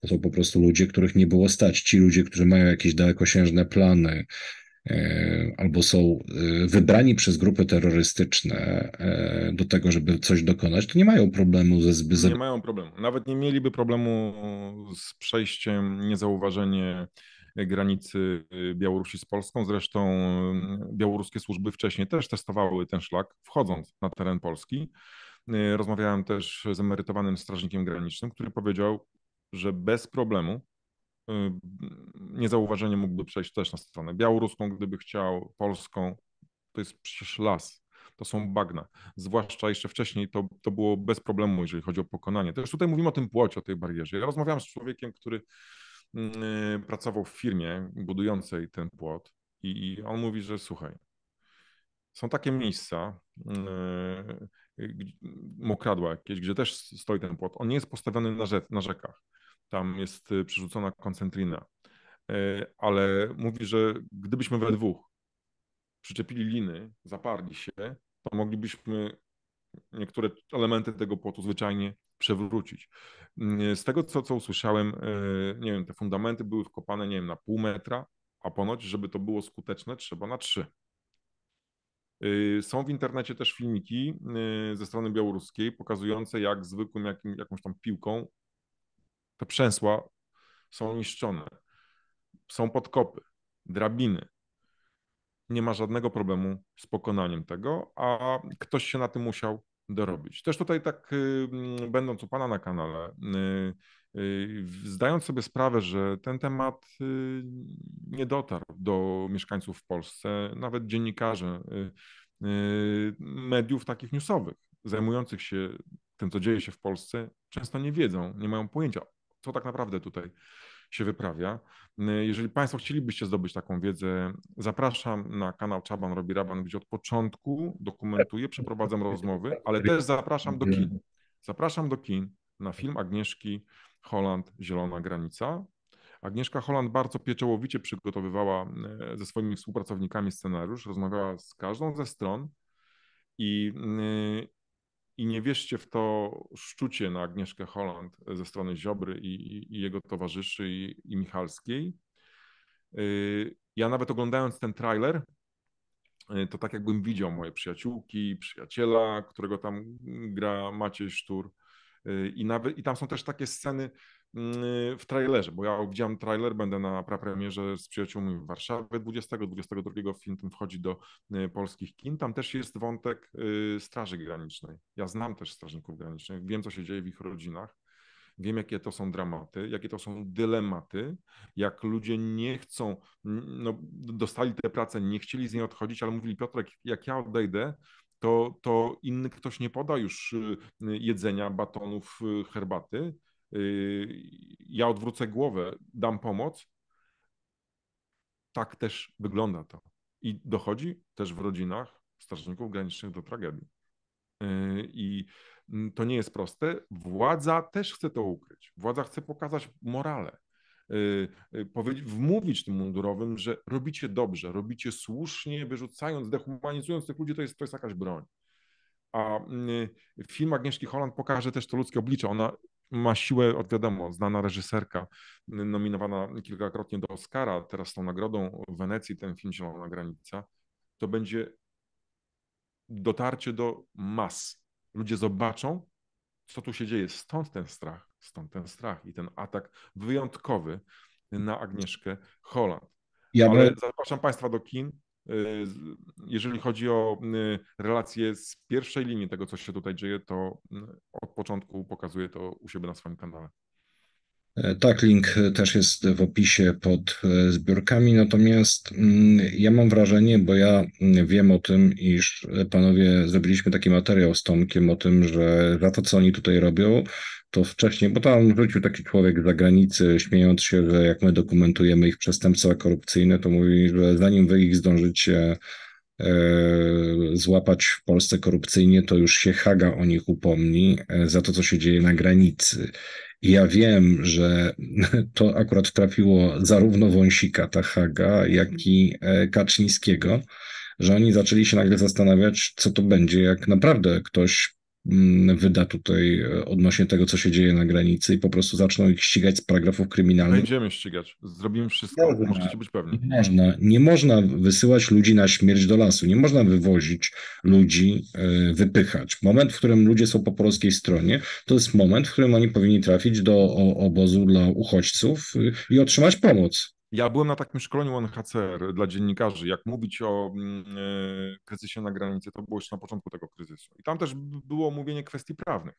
Speaker 1: To są po prostu ludzie, których nie było stać. Ci ludzie, którzy mają jakieś dalekosiężne plany, E, albo są e, wybrani przez grupy terrorystyczne e, do tego, żeby coś dokonać, to nie mają problemu ze zbyt. Nie
Speaker 2: mają problemu. Nawet nie mieliby problemu z przejściem niezauważenie granicy Białorusi z Polską. Zresztą mm, białoruskie służby wcześniej też testowały ten szlak, wchodząc na teren Polski. Rozmawiałem też z emerytowanym strażnikiem granicznym, który powiedział, że bez problemu Y, niezauważenie mógłby przejść też na stronę białoruską, gdyby chciał, polską. To jest przecież las, to są bagna. Zwłaszcza jeszcze wcześniej to, to było bez problemu, jeżeli chodzi o pokonanie. Też tutaj mówimy o tym płocie, o tej barierze. Ja rozmawiałem z człowiekiem, który mm, y, pracował w firmie budującej ten płot i on mówi, że słuchaj, są takie miejsca, y, mm, mokradła jakieś, gdzie też stoi ten płot. On nie jest postawiony na, na rzekach tam jest y, przerzucona koncentrina. E, ale mówi, że gdybyśmy we dwóch przyczepili liny, zaparli się, to moglibyśmy niektóre elementy tego płotu zwyczajnie przewrócić. Mm, e, z tego, co, co usłyszałem, e, nie wiem, te fundamenty były wkopane, nie wiem, na pół metra, a ponoć, żeby to było skuteczne, trzeba na trzy. Są w internecie też filmiki ze strony białoruskiej pokazujące, jak zwykłym jakim, jakąś tam piłką te przęsła są niszczone, są podkopy, drabiny. Nie ma żadnego problemu z pokonaniem tego, a ktoś się na tym musiał dorobić. Też tutaj tak y, mm, będąc u Pana na kanale, y, y, zdając sobie sprawę, że ten temat nie dotarł do mieszkańców w Polsce, nawet dziennikarzy mediów takich newsowych, zajmujących się tym, co dzieje się w Polsce, często nie wiedzą, nie mają pojęcia co tak naprawdę tutaj się wyprawia. Jeżeli Państwo chcielibyście zdobyć taką wiedzę, zapraszam na kanał Czaban Robi Raban, gdzie od początku dokumentuję, przeprowadzam rozmowy, ale też zapraszam do kin. Zapraszam do kin na film Agnieszki Holland Zielona Granica. Agnieszka Holland bardzo pieczołowicie przygotowywała ze swoimi współpracownikami scenariusz, rozmawiała z każdą ze stron i, i nie wierzcie w to szczucie na Agnieszkę Holland e, ze strony Ziobry i, i, i jego towarzyszy i, i Michalskiej. E, ja nawet oglądając ten trailer, e, to tak jakbym widział moje przyjaciółki, przyjaciela, którego tam gra Maciej Sztur. I, nawet, I tam są też takie sceny, Y, w trailerze, bo ja widziałem trailer, będę na prapremierze z przyjaciółmi w Warszawie 20-22 film ten wchodzi do y, polskich kin, tam też jest wątek y, Straży Granicznej. Ja znam też strażników granicznych, wiem co się dzieje w ich rodzinach, wiem jakie to są dramaty, jakie to są dylematy, jak ludzie nie chcą, no, dostali tę pracę, nie chcieli z niej odchodzić, ale mówili Piotrek, jak ja odejdę, to, to inny ktoś nie poda już jedzenia, batonów, herbaty, Y, ja odwrócę głowę, dam pomoc. Tak też wygląda to. I dochodzi też w rodzinach strażników granicznych do tragedii. Y, I mm, to nie jest proste. Władza też chce to ukryć. Władza chce pokazać morale. Y, wmówić tym mundurowym, że robicie dobrze, robicie słusznie, wyrzucając, dehumanizując tych ludzi, to jest, to jest jakaś broń. A mm, film Agnieszki Holland pokaże też to ludzkie oblicze. Ona ma siłę, od wiadomo, znana reżyserka, nominowana kilkakrotnie do Oscara, teraz tą nagrodą w Wenecji, ten film Zielona Granica, to będzie dotarcie do mas. Ludzie zobaczą, co tu się dzieje. Stąd ten strach, stąd ten strach i ten atak wyjątkowy na Agnieszkę Holland. Ja Ale by... zapraszam Państwa do kin. Y, jeżeli chodzi o y, relacje z pierwszej linii tego, co się tutaj dzieje, to y, od początku pokazuję to u siebie na swoim kanale.
Speaker 1: Tak, link też jest w opisie pod e, zbiórkami, natomiast mm, ja mam wrażenie, bo ja mm, wiem o tym, iż e, panowie zrobiliśmy taki materiał z Tomkiem o tym, że za to, co oni tutaj robią, to wcześniej, bo tam wrócił taki człowiek z zagranicy, śmiejąc się, że jak my dokumentujemy ich przestępstwa korupcyjne, to mówi, że zanim wy ich zdążycie E, złapać w Polsce korupcyjnie, to już się Haga o nich upomni e, za to, co się dzieje na granicy. ja wiem, że to akurat trafiło zarówno Wąsika, ta Haga, jak i e, Kaczyńskiego, że oni zaczęli się nagle zastanawiać, co to będzie, jak naprawdę ktoś Mm, wyda tutaj e, odnośnie tego, co się dzieje na granicy i po prostu zaczną ich ścigać z paragrafów kryminalnych.
Speaker 2: Będziemy ścigać. Zrobimy wszystko. Można, Możecie być pewni.
Speaker 1: można, nie można wysyłać ludzi na śmierć do lasu. Nie można wywozić ludzi, e, wypychać. Moment, w którym ludzie są po polskiej stronie, to jest moment, w którym oni powinni trafić do obozu dla uchodźców y, i otrzymać pomoc.
Speaker 2: Ja byłem na takim szkoleniu UNHCR dla dziennikarzy, jak mówić o mm, e, kryzysie na granicy, to było już na początku tego kryzysu. I tam też było mówienie kwestii prawnych.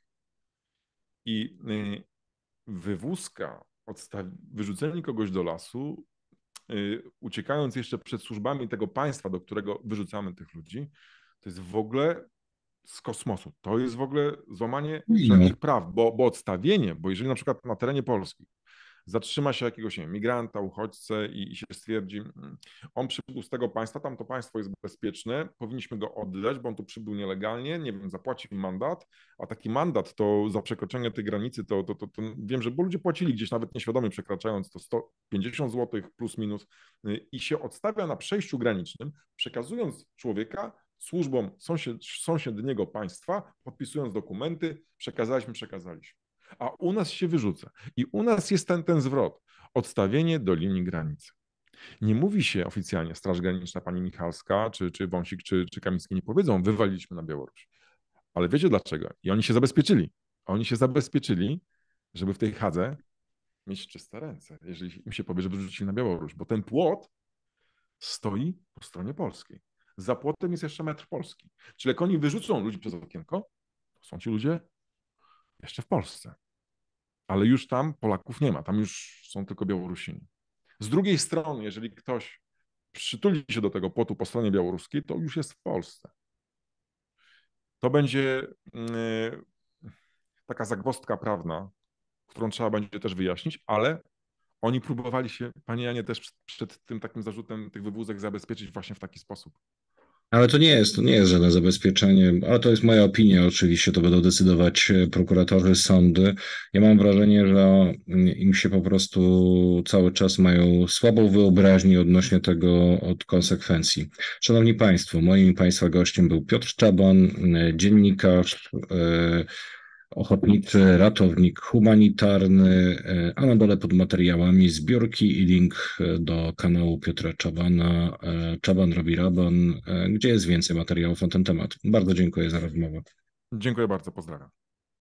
Speaker 2: I e, wywózka, wyrzucenie kogoś do lasu, e, uciekając jeszcze przed służbami tego państwa, do którego wyrzucamy tych ludzi, to jest w ogóle z kosmosu. To jest w ogóle złamanie wszelkich praw, bo, bo odstawienie, bo jeżeli na przykład na terenie Polski zatrzyma się jakiegoś nie, migranta, uchodźcę i, i się stwierdzi, mm, on przybył z tego państwa, tamto państwo jest bezpieczne, powinniśmy go oddać, bo on tu przybył nielegalnie, nie wiem, zapłacił mandat, a taki mandat to za przekroczenie tej granicy, to, to, to, to wiem, że bo ludzie płacili gdzieś nawet nieświadomie przekraczając to 150 zł plus minus y, i się odstawia na przejściu granicznym, przekazując człowieka służbom sąsiedniego państwa, podpisując dokumenty, przekazaliśmy, przekazaliśmy a u nas się wyrzuca. I u nas jest ten, ten zwrot, odstawienie do linii granicy. Nie mówi się oficjalnie, Straż Graniczna, pani Michalska, czy, czy Wąsik, czy, czy Kamiński nie powiedzą, wywaliliśmy na Białoruś. Ale wiecie dlaczego? I oni się zabezpieczyli. Oni się zabezpieczyli, żeby w tej hadze mieć czyste ręce, jeżeli im się powie, żeby rzucili na Białoruś, bo ten płot stoi po stronie polskiej. Za płotem jest jeszcze metr polski. Czyli jak oni wyrzucą ludzi przez okienko, to są ci ludzie jeszcze w Polsce. Ale już tam Polaków nie ma, tam już są tylko Białorusini. Z drugiej strony, jeżeli ktoś przytuli się do tego płotu po stronie białoruskiej, to już jest w Polsce. To będzie mm, taka zagwostka prawna, którą trzeba będzie też wyjaśnić, ale oni próbowali się, panie Janie, też przed, przed tym takim zarzutem tych wywózek zabezpieczyć właśnie w taki sposób.
Speaker 1: Ale to nie jest, to nie jest żadne zabezpieczenie, ale to jest moja opinia oczywiście, to będą decydować e, prokuratorzy, sądy. Ja mam wrażenie, że mm, im się po prostu cały czas mają słabą wyobraźnię odnośnie tego od konsekwencji. Szanowni Państwo, moim Państwa gościem był Piotr Czaban, e, dziennikarz, e, ochotniczy, ratownik humanitarny, e, a na dole pod materiałami zbiórki i link e, do kanału Piotra Czabana, e, Czaban robi raban, gdzie jest więcej materiałów na ten temat. Bardzo dziękuję za rozmowę.
Speaker 2: Dziękuję bardzo, pozdrawiam.